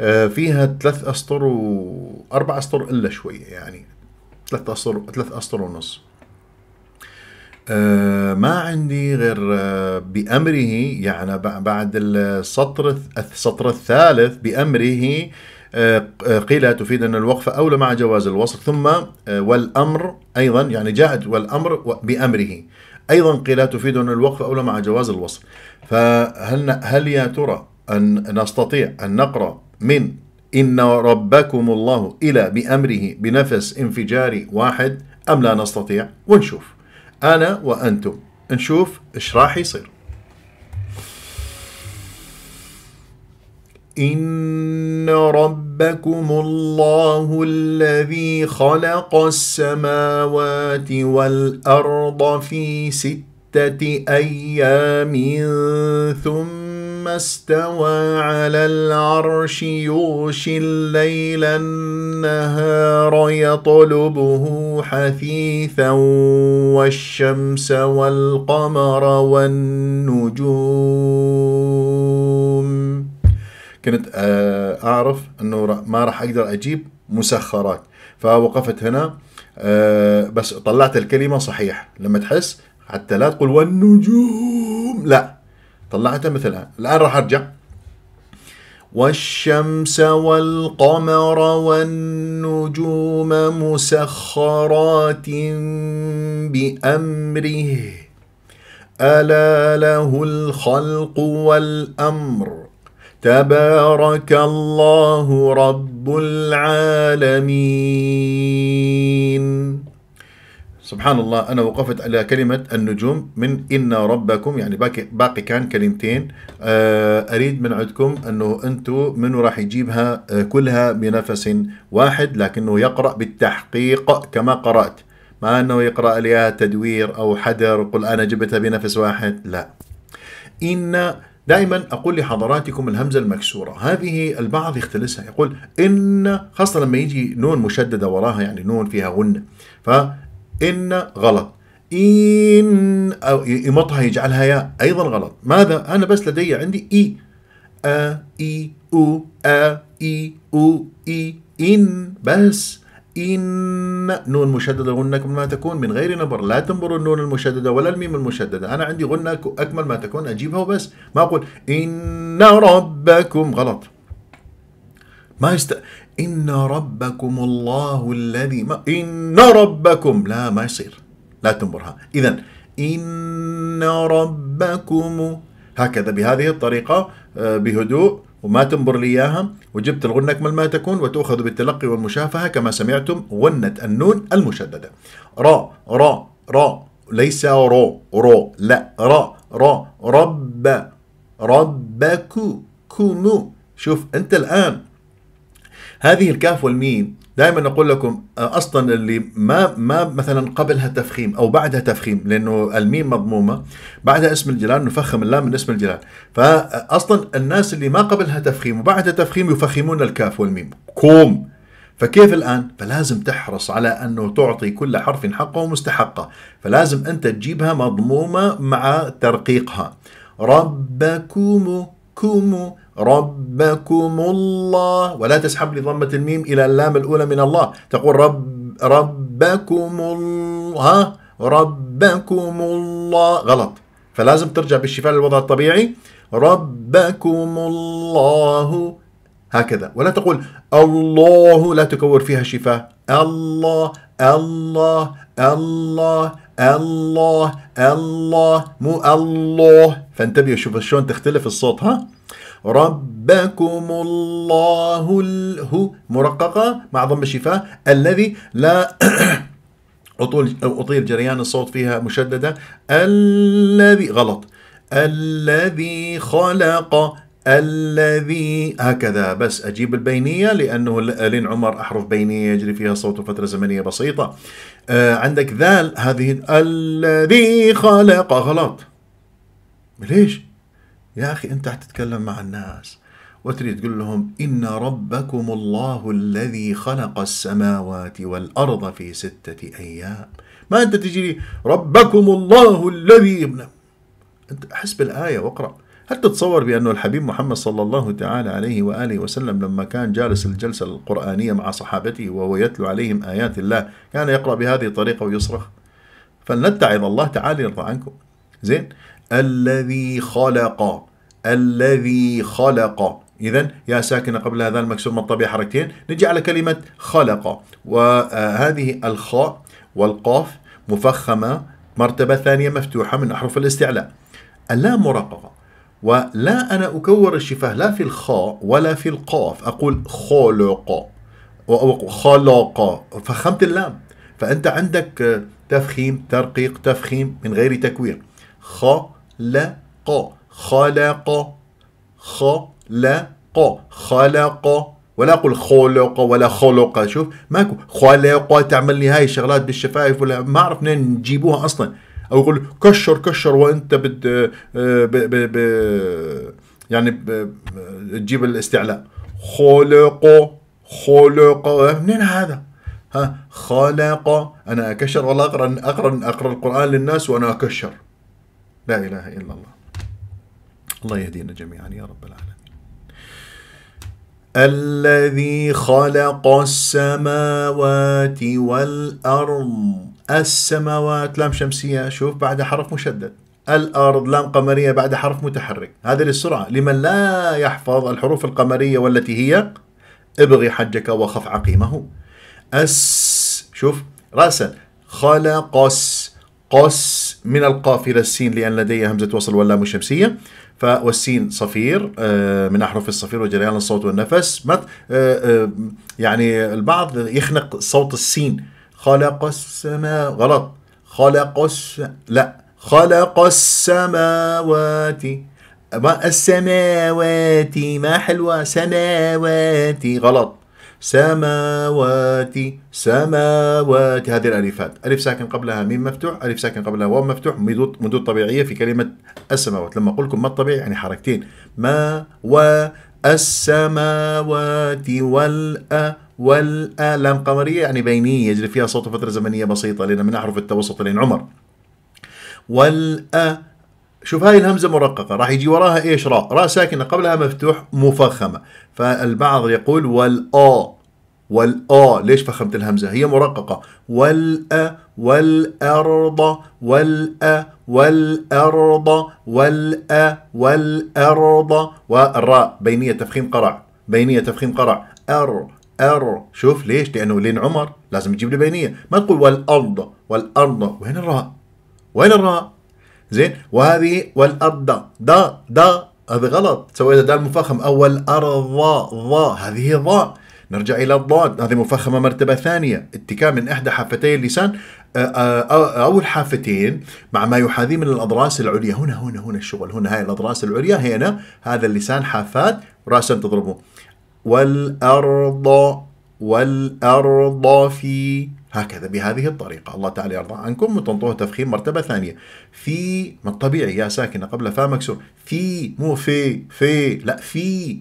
آه، فيها ثلاث أسطر وأربع أسطر إلا شوية يعني ثلاث أسطر ثلاث أسطر ونص آه، ما عندي غير آه، بأمره يعني بعد السطر السطر الثالث بأمره آه، آه، قيل تفيد أن الوقف أولى مع جواز الوصل ثم آه، والأمر أيضا يعني جاءت والأمر بأمره أيضا قيل تفيد أن الوقف أولى مع جواز الوصل فهل هل يا ترى أن نستطيع أن نقرأ من إن ربكم الله إلى بأمره بنفس انفجاري واحد أم لا نستطيع ونشوف أنا وأنتم نشوف إيش راح يصير إن ربكم الله الذي خلق السماوات والأرض في ستة أيام ثم استوى على العرش يغشي الليل النهار يطلبه حثيثا والشمس والقمر والنجوم كنت آه، اعرف انه ما راح اقدر اجيب مسخرات فوقفت هنا آه، بس طلعت الكلمه صحيح لما تحس حتى لا تقول والنجوم لا طلعتها مثل الان الان راح ارجع والشمس والقمر والنجوم مسخرات بأمره ألا له الخلق والأمر تبارك الله رب العالمين سبحان الله أنا وقفت على كلمة النجوم من إن ربكم يعني باقي, باقي كان كلمتين آه، أريد من عندكم أنه انتم منو راح يجيبها آه، كلها بنفس واحد لكنه يقرأ بالتحقيق كما قرأت ما أنه يقرأ لها تدوير أو حدر وقل أنا جبتها بنفس واحد لا إن دائما أقول لحضراتكم الهمزة المكسورة هذه البعض يختلسها يقول إن خاصة لما يجي نون مشددة وراها يعني نون فيها غنة فإن غلط إن أو يمطها يجعلها يا أيضا غلط ماذا أنا بس لدي عندي إي أ إي أو أ إي أو إي إن بس إن نون مشددة غنة أكمل ما تكون من غير نبر لا تنبر النون المشددة ولا الميم المشددة أنا عندي غنة أكمل ما تكون أجيبها وبس ما أقول إن ربكم غلط ما يست إن ربكم الله الذي ما إن ربكم لا ما يصير لا تنبرها إذا إن ربكم هكذا بهذه الطريقة آه، بهدوء وما تنبر لي إياها وجبت الغنة أكمل ما تكون وتؤخذ بالتلقي والمشافهة كما سمعتم ونت النون المشددة را را را ليس رو رو لا را را رب ربكو كومو شوف أنت الآن هذه الكاف والميم دائما اقول لكم آه، اصلا اللي ما ما مثلا قبلها تفخيم او بعدها تفخيم لانه الميم مضمومه بعدها اسم الجلال نفخم اللام من اسم الجلال فاصلا الناس اللي ما قبلها تفخيم وبعدها تفخيم يفخمون الكاف والميم كوم فكيف الآن؟ فلازم تحرص على أنه تعطي كل حرف حقه ومستحقه فلازم أنت تجيبها مضمومة مع ترقيقها ربكم كوم ربكم الله ولا تسحب لي ضمة الميم إلى اللام الأولى من الله تقول رب ربكم الله ربكم الله غلط فلازم ترجع بالشفاء للوضع الطبيعي ربكم الله هكذا ولا تقول الله لا تكور فيها شفاء الله الله الله الله الله مو الله فانتبهوا شوفوا شلون تختلف الصوت ها ربكم الله هو مرققة مع ضم الشفاء الذي لا <coughs> أطول أطيل جريان الصوت فيها مشددة الذي غلط الذي خلق الذي هكذا بس أجيب البينية لأنه لين عمر أحرف بينية يجري فيها صوت فترة زمنية بسيطة آه عندك ذال هذه الذي خلق غلط ليش؟ يا أخي أنت تتكلم مع الناس وتريد تقول لهم إن ربكم الله الذي خلق السماوات والأرض في ستة أيام ما أنت تجري ربكم الله الذي أنت حسب الآية واقرأ هل تتصور بأن الحبيب محمد صلى الله تعالى عليه وآله وسلم لما كان جالس الجلسة القرآنية مع صحابته وهو يتلو عليهم آيات الله كان يقرأ بهذه الطريقة ويصرخ فلنتعظ الله تعالى يرضى عنكم زين الذي خلق الذي خلق إذا يا ساكنة قبل هذا المكسور من الطبيعة حركتين نجي على كلمة خلق وهذه آه، الخاء والقاف مفخمة مرتبة ثانية مفتوحة من أحرف الاستعلاء اللام مرققة ولا أنا أكور الشفاه لا في الخاء ولا في القاف أقول خلق خلق فخمت اللام فأنت عندك تفخيم ترقيق تفخيم من غير تكوير خ خلق خلق خلق خلق ولا اقول خلق ولا خلق شوف ماكو خلق تعمل لي هاي الشغلات بالشفايف ولا ما اعرف منين نجيبوها اصلا او يقول كشر كشر وانت بد آه، ب ب ب يعني ب تجيب الاستعلاء خلق خلق منين هذا؟ ها خلق انا اكشر والله اقرا اقرا اقرا القران للناس وانا اكشر لا إله إلا الله الله يهدينا جميعا يا رب العالمين الذي خلق السماوات والأرض السماوات لام شمسية شوف بعد حرف مشدد الأرض لام قمرية بعد حرف متحرك هذا للسرعة لمن لا يحفظ الحروف القمرية والتي هي ابغي حجك وخف عقيمه أس شوف رأسا خلق قس قس من القافلة السين لأن لدي همزة وصل واللام الشمسية فوالسين صفير آه، من أحرف الصفير وجريان الصوت والنفس آه، آه، يعني البعض يخنق صوت السين خلق السماء غلط خلق الس... لا خلق السماوات السماوات ما حلوة سماواتي غلط سماوات سماوات هذه الألفات ألف ساكن قبلها ميم مفتوح ألف ساكن قبلها واو مفتوح مدود طبيعية في كلمة السماوات لما أقول لكم ما الطبيعي يعني حركتين ما و السماوات والأ والألم قمرية يعني بينية يجري فيها صوت فترة زمنية بسيطة لأن من أحرف التوسط لين عمر والأ شوف هاي الهمزة مرققة راح يجي وراها ايش راء راء ساكنة قبلها مفتوح مفخمة فالبعض يقول والآ والآ ليش فخمت الهمزة هي مرققة والأ والأرض والأ والأرض والأ والأرض والراء بينية تفخيم قرع بينية تفخيم قرع أر أر شوف ليش لأنه لين عمر لازم تجيب لي بينية ما تقول والأرض والأرض وين الراء وين الراء زين وهذه والارض دا دا هذا غلط سويتها دال مفخم او ارض ضا هذه ضاء نرجع الى الضاد هذه مفخمه مرتبه ثانيه اتكاء من احدى حافتي اللسان او الحافتين مع ما يحاذي من الاضراس العليا هنا هنا هنا الشغل هنا هاي الاضراس العليا هنا هذا اللسان حافات راسا تضربه والارض والارض في هكذا بهذه الطريقة الله تعالى يرضى عنكم وتنطوه تفخيم مرتبة ثانية في ما الطبيعي يا ساكنة قبل فا مكسور في مو في في لا في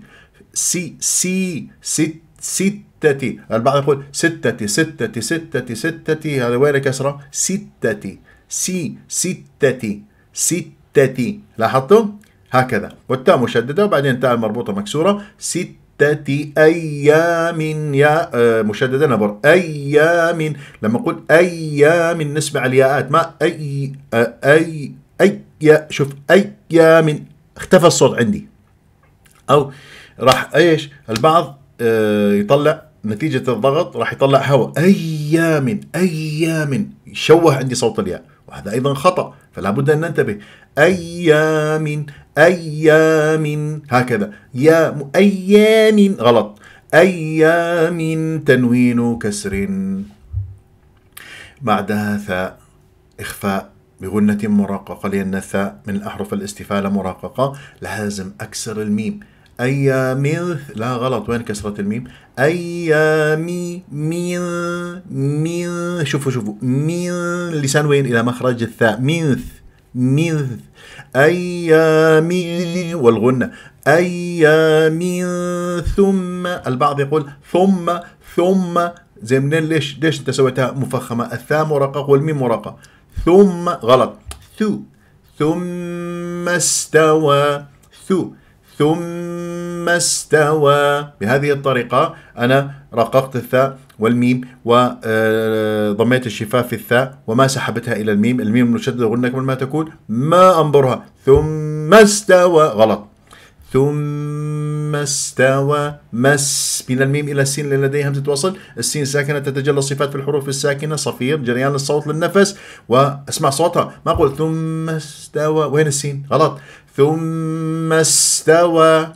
سي سي ست ستة البعض يقول ستة ستة ستة ستة هذا وين كسرة ستة سي ستة ستة لاحظتم هكذا والتاء مشددة وبعدين تاء مربوطة مكسورة ستة ستة أيام يا آه، مشددة نبر أيام لما أقول أيام نسمع الياءات ما أي آه، أي أي شوف أيام اختفى الصوت عندي أو راح إيش البعض آه، يطلع نتيجة الضغط راح يطلع هواء أيام أيام يشوه عندي صوت الياء وهذا أيضا خطأ فلا بد أن ننتبه أيام أيام هكذا يا أيام غلط أيام تنوين كسر بعدها ثاء إخفاء بغنة مراققة لأن الثاء من الأحرف الاستفالة مراققة لازم أكسر الميم أيام لا غلط وين كسرة الميم أيام من من شوفوا شوفوا من لسان وين إلى مخرج الثاء منث منث أيام والغنة أيام ثم البعض يقول ثم ثم زي منين ليش ليش أنت سويتها مفخمة الثاء مرقق والميم مرقق ثم غلط ثو ثم استوى ثو ثم ثم استوى بهذه الطريقة أنا رققت الثاء والميم وضميت آه، الشفاف في الثاء وما سحبتها إلى الميم الميم المشددة قبل ما تكون ما أنظرها ثم استوى غلط ثم استوى مس من الميم الى السين لديها همزه وصل السين ساكنه تتجلى الصفات في الحروف الساكنه صفير جريان الصوت للنفس واسمع صوتها ما اقول ثم استوى وين السين غلط ثم استوى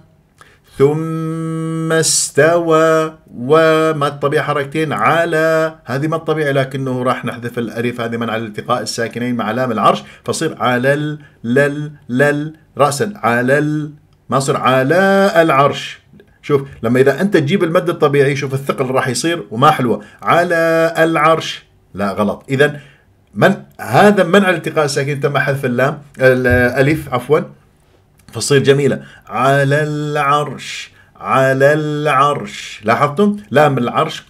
ثم استوى وما الطبيعي حركتين على هذه ما الطبيعي لكنه راح نحذف الألف هذه من على التقاء الساكنين مع لام العرش فصير على ال لل لل رأسا على ال ما صير على العرش شوف لما إذا أنت تجيب المد الطبيعي شوف الثقل راح يصير وما حلوة على العرش لا غلط إذا من هذا منع التقاء الساكنين تم حذف اللام الألف عفوا فتصير جميلة على العرش على العرش لاحظتم لام العرش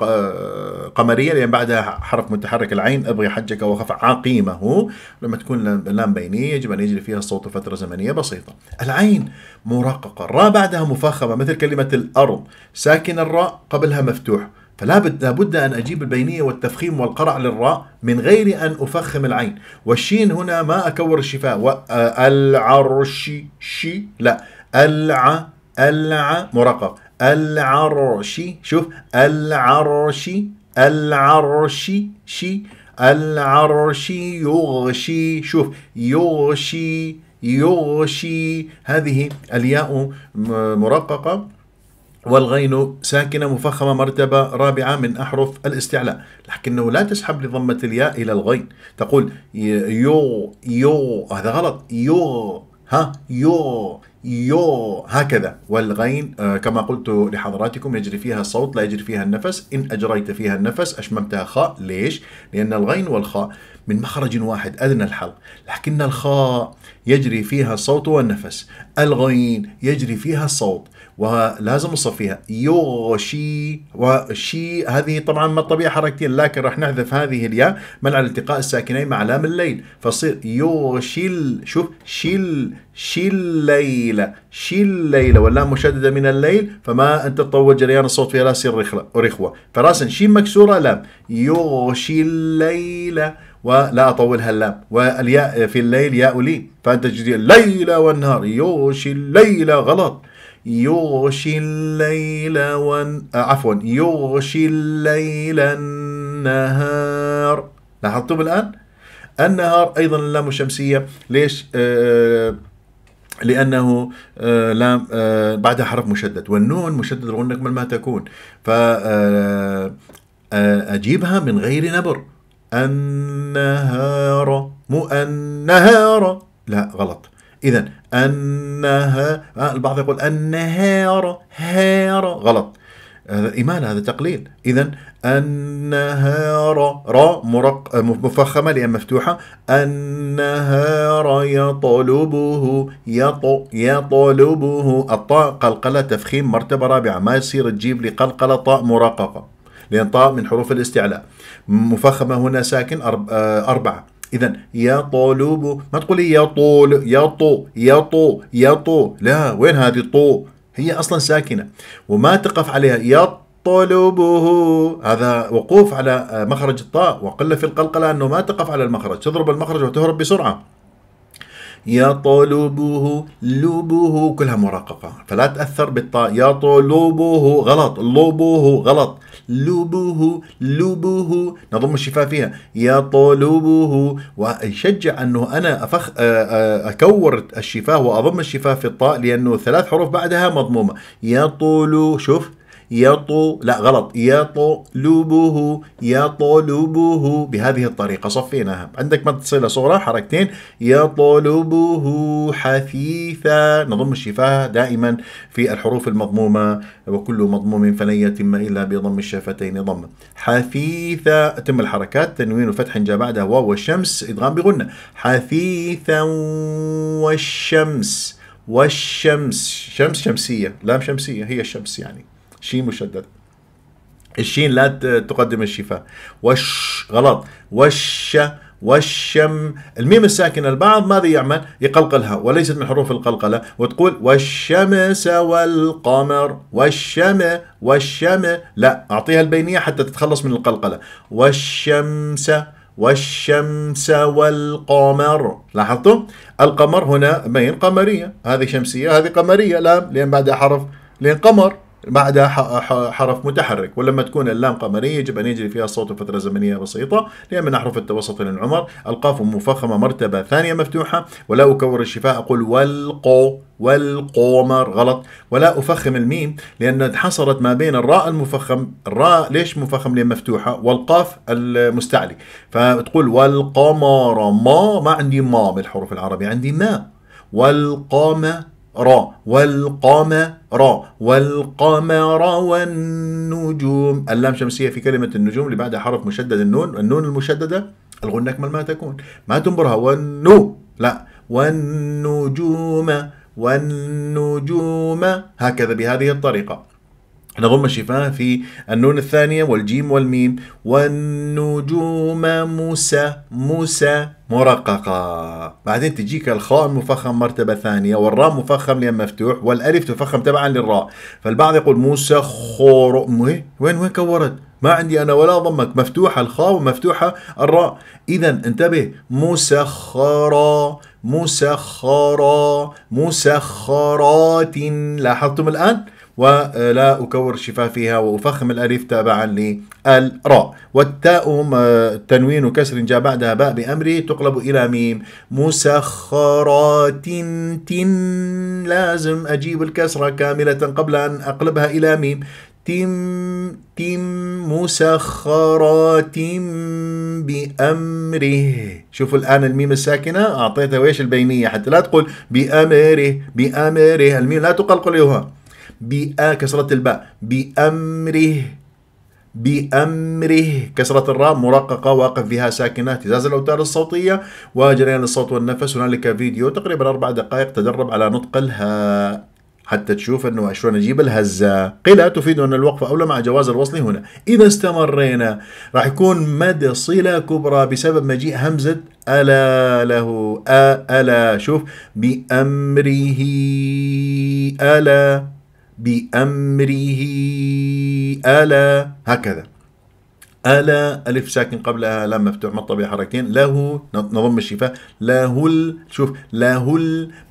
قمرية لأن بعدها حرف متحرك العين أبغي حجك وخف عقيمه لما تكون لام بينية يجب أن يجري فيها الصوت فترة زمنية بسيطة العين مرققة الراء بعدها مفخمة مثل كلمة الأرض ساكن الراء قبلها مفتوح فلا بد أن أجيب البينية والتفخيم والقرع للراء من غير أن أفخم العين والشين هنا ما أكور الشفاء العرش شي لا الع الع مرقق العرش شوف العرش العرش شي العرش يغشي شوف يغشي يغشي هذه الياء مرققة والغين ساكنة مفخمة مرتبة رابعة من أحرف الاستعلاء لكنه لا تسحب لضمة الياء إلى الغين تقول يو يو هذا غلط يو ها يو يو هكذا والغين آه، كما قلت لحضراتكم يجري فيها الصوت لا يجري فيها النفس إن أجريت فيها النفس أشممتها خاء ليش؟ لأن الغين والخاء من مخرج واحد أدنى الحلق لكن الخاء يجري فيها الصوت والنفس الغين يجري فيها الصوت ولازم نصفيها يوشي وشي هذه طبعا ما الطبيعة حركتين لكن راح نحذف هذه الياء منع التقاء الساكنين مع لام الليل فصير يوشيل شوف شيل شيل ليلة شيل ليلة واللام مشددة من الليل فما أنت تطول جريان الصوت فيها لا تصير رخوة فراسا شين مكسورة لام يوشيل الليلة ولا أطولها اللام والياء في الليل ياء لي فأنت تجد الليلة والنهار يوشي الليلة غلط يغشي الليل ون... آه، عفوا يغشي الليل النهار لاحظتم الآن؟ النهار أيضا اللام الشمسية ليش؟ آه لأنه آه لام آه بعدها حرف مشدد والنون مشدد الغنة كما ما تكون ف آه، آه، أجيبها من غير نبر النهار مو النهار لا غلط إذا أنها آه، البعض يقول النهار هار غلط هذا هذا تقليل إذا النهار را مرق مفخمة لأن مفتوحة النهار يطلبه يط يطلبه الطاء قلقلة تفخيم مرتبة رابعة ما يصير تجيب لي قلقلة طاء مراققة لأن طاء من حروف الاستعلاء مفخمة هنا ساكن آه، أربعة إذا يطلب ما تقولي يطول يطو يطو يطو لا وين هذه طو هي أصلا ساكنة وما تقف عليها يطلبه هذا وقوف على آه، مخرج الطاء وقل في القلقلة أنه ما تقف على المخرج تضرب المخرج وتهرب بسرعة يطلبه لبه كلها مرققة فلا تأثر بالطاء يطلبه غلط لبه غلط لبه لبه نضم الشفاء فيها يطلبه ويشجع أنه أنا أفخ أكور الشفاه وأضم الشفاه في الطاء لأنه ثلاث حروف بعدها مضمومة يطول شوف يطو لا غلط يطلبه يطلبه بهذه الطريقة صفيناها عندك مد صلة صغرى حركتين يطلبه حثيثا نضم الشفاه دائما في الحروف المضمومة وكل مضموم فلن يتم إلا بضم الشفتين ضما حثيثا تم الحركات تنوين وفتح جاء بعدها واو والشمس إدغام بغنة حثيثا والشمس والشمس شمس شمسية لام شمسية هي الشمس يعني شين مشدد الشين لا تقدم الشفاء وش غلط وش والشم الميم الساكنة البعض ماذا يعمل يقلقلها وليست من حروف القلقلة وتقول والشمس والقمر والشم والشم لا أعطيها البينية حتى تتخلص من القلقلة والشمس والشمس والقمر لاحظتم القمر هنا مين قمرية هذه شمسية هذه قمرية لا لأن بعدها حرف لأن قمر بعدها حرف متحرك ولما تكون اللام قمرية يجب أن يجري فيها الصوت فترة زمنية بسيطة لأن من أحرف التوسط للعمر القاف مفخمة مرتبة ثانية مفتوحة ولا أكور الشفاء أقول والقو والقمر غلط ولا أفخم الميم لأن انحصرت ما بين الراء المفخم الراء ليش مفخم لأن مفتوحة والقاف المستعلي فتقول والقمر ما ما عندي ما بالحروف العربية عندي ما والقمر را والقمر والقمر والنجوم اللام شمسية في كلمة النجوم اللي بعدها حرف مشدد النون النون المشددة الغنة أكمل ما تكون ما تنبرها والنو لا والنجوم والنجوم هكذا بهذه الطريقة نضم الشفاه في النون الثانية والجيم والميم والنجوم موسى موسى مرققة بعدين تجيك الخاء المفخم مرتبة ثانية والراء مفخم لأن مفتوح والألف تفخم تبعا للراء فالبعض يقول موسى خور وين وين كورت ما عندي أنا ولا ضمك مفتوحة الخاء ومفتوحة الراء إذا انتبه خرا مسخرا مسخرات لاحظتم الآن ولا أكور شفافها وأفخم الألف تابعا للراء والتاء آه، تنوين كسر جاء بعدها باء بأمري تقلب إلى ميم مسخرات تن لازم أجيب الكسرة كاملة قبل أن أقلبها إلى ميم تم تم مسخرات بأمره شوفوا الآن الميم الساكنة أعطيتها ويش البينية حتى لا تقول بأمره بأمره الميم لا تقلقلوها بأ كسرة الباء بأمره بأمره كسرة الراء مرققة واقف فيها ساكنة اهتزاز الأوتار الصوتية وجريان الصوت والنفس هنالك فيديو تقريبا أربع دقائق تدرب على نطق الهاء حتى تشوف انه شلون اجيب الهزه قيل تفيد ان الوقفه اولى مع جواز الوصل هنا اذا استمرينا راح يكون مد صله كبرى بسبب مجيء همزه الا له ألا شوف بامره الا بأمره ألا هكذا ألا ألف ساكن قبلها لام مفتوح مطلع حركتين له نضم الشفاء له شوف له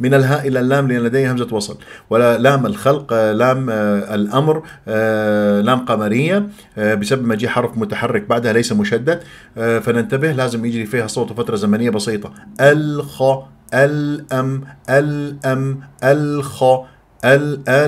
من الهاء إلى اللام لأن لديه همزة وصل ولا لام الخلق لام آه، الأمر آه، لام قمرية آه، بسبب مجيء حرف متحرك بعدها ليس مشدد فننتبه لازم يجري فيها صوت فترة زمنية بسيطة الخ الأم الأم الخ الألا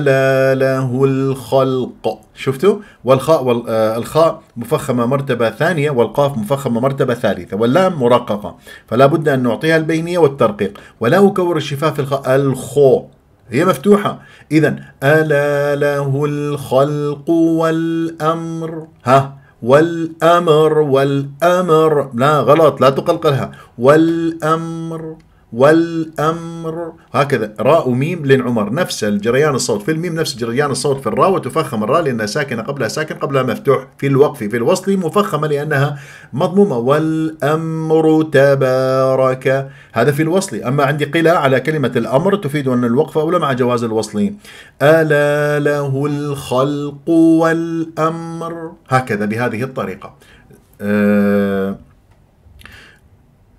ألا له الخلق شفتوا والخاء والخاء آه، مفخمة مرتبة ثانية والقاف مفخمة مرتبة ثالثة واللام مرققة فلا بد أن نعطيها البينية والترقيق وله كور الشفاه في الخاء الخو هي مفتوحة إذا ألا له الخلق والأمر ها والأمر والأمر لا غلط لا تقلقلها والأمر والأمر هكذا راء وميم لين عمر نفس الجريان الصوت في الميم نفس جريان الصوت في الراء وتفخم الراء لأنها ساكنة قبلها ساكن قبلها مفتوح في الوقف في الوصل مفخمة لأنها مضمومة والأمر تبارك هذا في الوصل أما عندي قلا على كلمة الأمر تفيد أن الوقف أولى مع جواز الوصل ألا له الخلق والأمر هكذا بهذه الطريقة أه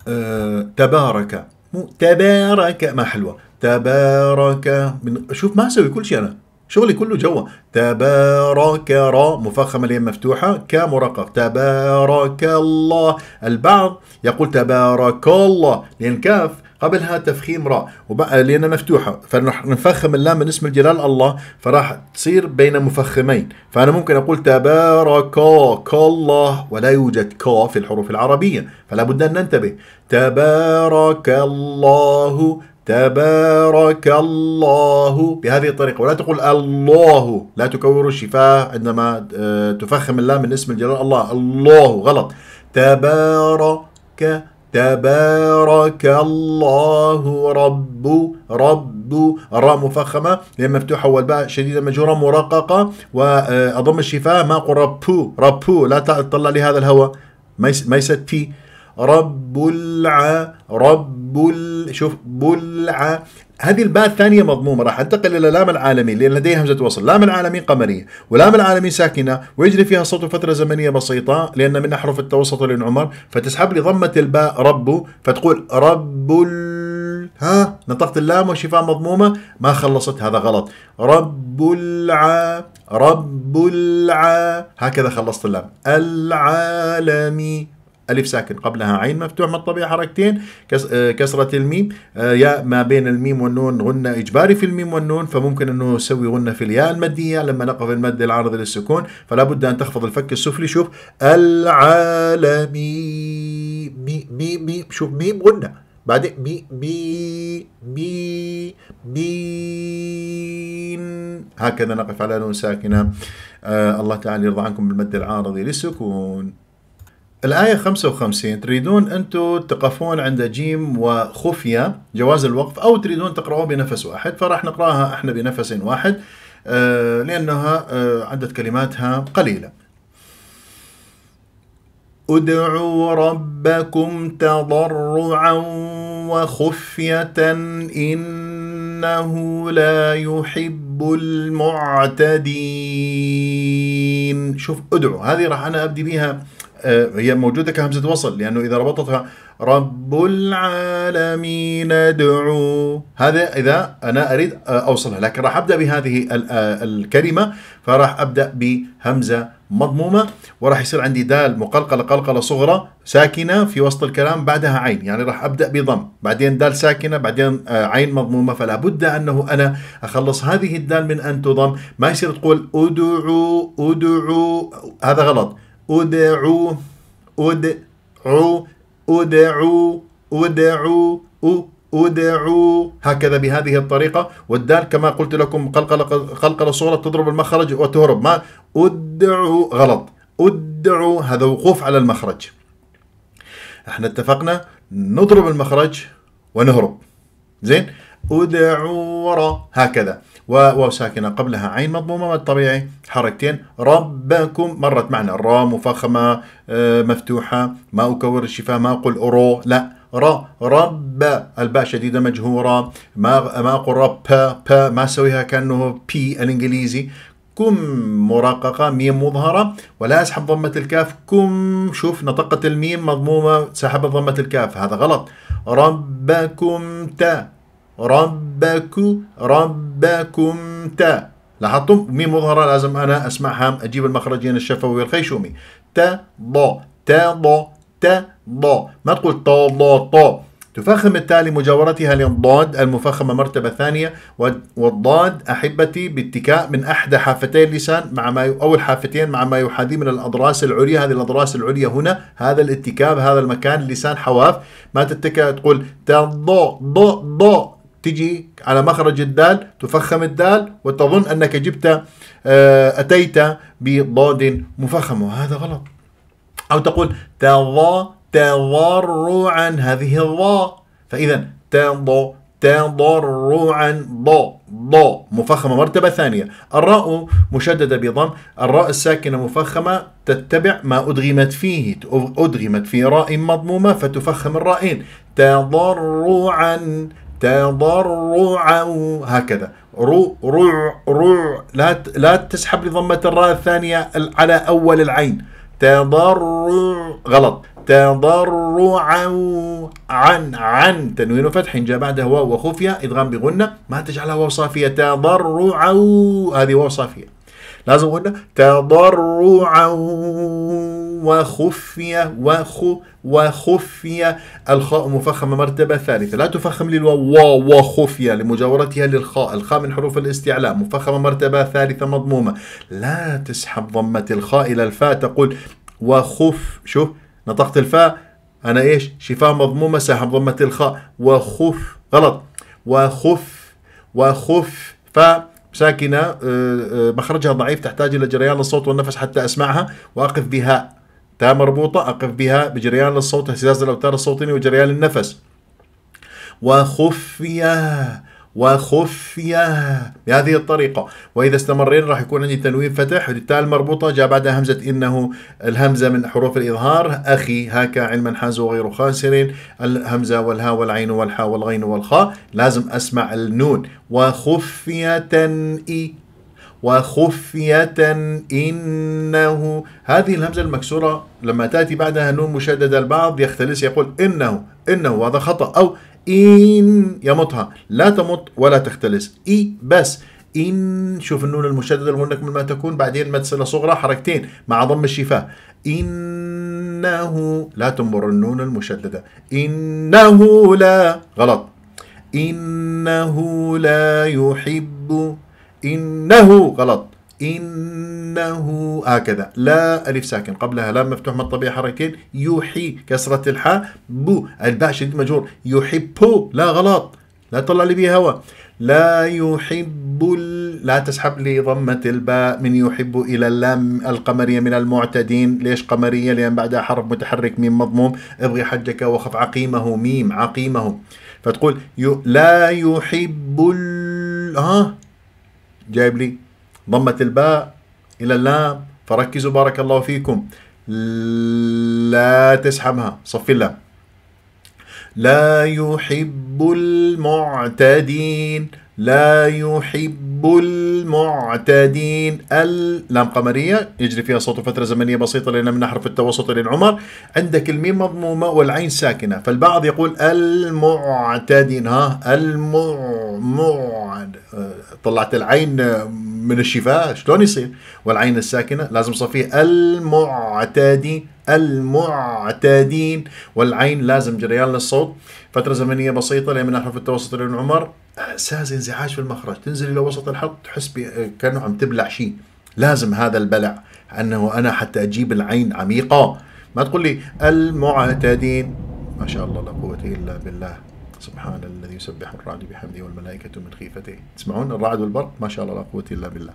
أه تبارك مو تبارك ما حلوه تبارك من شوف ما اسوي كل شيء انا شغلي كله جوا تبارك را مفخمة اليم مفتوحة ك مرقق تبارك الله البعض يقول تبارك الله لأن كاف قبلها تفخيم راء وبقى لأنها مفتوحة فنح نفخم اللام من اسم الجلال الله فراح تصير بين مفخمين فأنا ممكن أقول تبارك الله ولا يوجد كا في الحروف العربية فلا بد أن ننتبه تبارك الله تبارك الله بهذه الطريقة ولا تقول الله لا تكور الشفاه عندما آه، تفخم اللام من اسم الجلال الله الله غلط تبارك تبارك الله رب رب راء مفخمة لأن مفتوحة والباء شديدة مجهورة مرققة وأضم الشفاه ما أقول ربو ربو لا تطلع لي هذا الهواء ما يسد فيه رب الع رب شوف بلع هذه الباء الثانية مضمومة راح انتقل إلى لام العالمين لأن لديها همزة وصل لام العالمين قمرية ولام العالمين ساكنة ويجري فيها صوت فترة زمنية بسيطة لأن من أحرف التوسط للعمر فتسحب لي ضمة الباء رب فتقول رب ها نطقت اللام والشفاء مضمومة ما خلصت هذا غلط رب الع رب الع هكذا خلصت اللام العالمي ألف ساكن قبلها عين مفتوح من الطبيعة حركتين آه، كسرة الميم آه، ياء ما بين الميم والنون غنة إجباري في الميم والنون فممكن أنه يسوي غنة في الياء المادية لما نقف المد العارض للسكون فلا بد أن تخفض الفك السفلي شوف العالمي مي مي مي شوف ميم غنة بعدين مي مي مي مين هكذا نقف على نون ساكنة آه الله تعالى يرضى عنكم بالمد العارض للسكون الآية 55 تريدون أنتم تقفون عند جيم وخفية جواز الوقف أو تريدون تقرأوه بنفس واحد فراح نقرأها احنا بنفس واحد آه، لأنها آه، عدة كلماتها قليلة ادعوا ربكم تضرعا وخفية إنه لا يحب المعتدين شوف ادعوا هذه راح أنا أبدي بها آه، هي موجوده كهمزه وصل لانه اذا ربطتها رب العالمين ادعو هذا اذا انا اريد اوصلها لكن راح ابدا بهذه آه، الكلمه فراح ابدا بهمزه مضمومه وراح يصير عندي دال مقلقله قلقله صغرى ساكنه في وسط الكلام بعدها عين يعني راح ابدا بضم بعدين دال ساكنه بعدين آه، عين مضمومه فلا بد انه انا اخلص هذه الدال من ان تضم ما يصير تقول ادعو ادعو هذا غلط ادعوا ادعوا ادعوا ادعوا ادعوا هكذا بهذه الطريقة والدال كما قلت لكم قلقلة قلقلة صورة تضرب المخرج وتهرب ما ادعوا غلط ادعوا هذا وقوف على المخرج احنا اتفقنا نضرب المخرج ونهرب زين ادعوا هكذا وواو ساكنة قبلها عين مضمومة والطبيعي حركتين ربكم مرت معنا الراء مفخمة آه، مفتوحة ما أكور الشفاه ما أقول أرو لا را رب الباء شديدة مجهورة ما ما أقول رب با, با ما أسويها كأنه بي الإنجليزي كم مرققة ميم مظهرة ولا أسحب ضمة الكاف كم شوف نطقة الميم مضمومة سحبت ضمة الكاف هذا غلط ربكم تا ربك ربكم تا لاحظتم ميم مظهرة لازم أنا أسمعها أجيب المخرجين الشفوي والخيشومي تا ض تا ض تا ض ما تقول ط ض ط تفخم التالي مجاورتها للضاد المفخمة مرتبة ثانية والضاد أحبتي باتكاء من إحدى حافتي اللسان مع ما أو الحافتين مع ما يحاذي من الأضراس العليا هذه الأضراس العليا هنا هذا الاتكاء بهذا المكان اللسان حواف ما تتكأ تقول ض ض ض تجي على مخرج الدال تفخم الدال وتظن أنك جبت آه، أتيت بضاد مفخم وهذا غلط أو تقول تضا تضرعا هذه الضاء فإذا تضا تضرعا ضاء ضاء مفخمة مرتبة ثانية الراء مشددة بضم الراء الساكنة مفخمة تتبع ما أدغمت فيه أدغمت في راء مضمومة فتفخم الرائين تضرعا تضرعا هكذا رو رو رو لا لا تسحب لضمة الراء الثانية على أول العين تضرع غلط تضرعا عن عن تنوين وفتح جاء بعدها واو وخفية إدغام بغنة ما تجعلها واو صافية تضرعا هذه واو صافية لازم قلنا تضرعا وخفية وخ وخفية الخاء مفخمة مرتبة ثالثة لا تفخم لي الواو وخفية لمجاورتها للخاء الخاء من حروف الاستعلاء مفخمة مرتبة ثالثة مضمومة لا تسحب ضمة الخاء إلى الفاء تقول وخف شوف نطقت الفاء أنا إيش شفاه مضمومة سحب ضمة الخاء وخف غلط وخف وخف فا ساكنة آه، آه، مخرجها ضعيف تحتاج إلى جريان الصوت والنفس حتى أسمعها وأقف بها تاء مربوطة أقف بها بجريان الصوت اهتزاز الأوتار الصوتية وجريان النفس وخفية وخفية بهذه الطريقة وإذا استمرين راح يكون عندي تنوين فتح التاء المربوطة جاء بعدها همزة إنه الهمزة من حروف الإظهار أخي هاك علما حاز وغير خاسر الهمزة والها والعين والحاء والغين والخاء لازم أسمع النون وخفية إي وخفية إنه هذه الهمزة المكسورة لما تأتي بعدها نون مشددة البعض يختلس يقول إنه إنه وهذا خطأ أو إن يمطها لا تمط ولا تختلس إي بس إن شوف النون المشددة المهنك من ما تكون بعدين مدسلة صغرى حركتين مع ضم الشفاه إنه لا تنبر النون المشددة إنه لا غلط إنه لا يحب إنه غلط إنه هكذا آه، لا ألف ساكن قبلها لام مفتوح من الطبيعة حركتين يوحي كسرة الحاء بو الباء شديد مجهور يحب لا غلط لا تطلع لي بيه هوا لا يحب لا تسحب لي ضمة الباء من يحب إلى اللام القمرية من المعتدين ليش قمرية لأن بعدها حرف متحرك ميم مضموم ابغي حجك وخف عقيمه ميم عقيمه فتقول ي... لا يحب ال... ها جايب لي ضمت الباء إلى اللام فركزوا بارك الله فيكم لا تسحبها صفي اللام لا يحب المعتدين لا يحب المعتدين اللام قمرية يجري فيها صوت فترة زمنية بسيطة لأن من حرف التوسط إلى العمر عندك الميم مضمومة والعين ساكنة فالبعض يقول المعتدين ها المع طلعت العين من الشفاه شلون يصير والعين الساكنة لازم صفيه المعتادين المعتادين والعين لازم جريان للصوت فترة زمنية بسيطة لمن أحرف التوسط لابن عمر احساس انزعاج في المخرج تنزل إلى وسط الحلق تحس كأنه عم تبلع شيء لازم هذا البلع أنه أنا حتى أجيب العين عميقة ما تقول لي المعتادين ما شاء الله لا قوة إلا بالله سبحان الذي يسبح الرعد بحمده والملائكة من خيفته تسمعون الرعد والبرق ما شاء الله لا قوة إلا بالله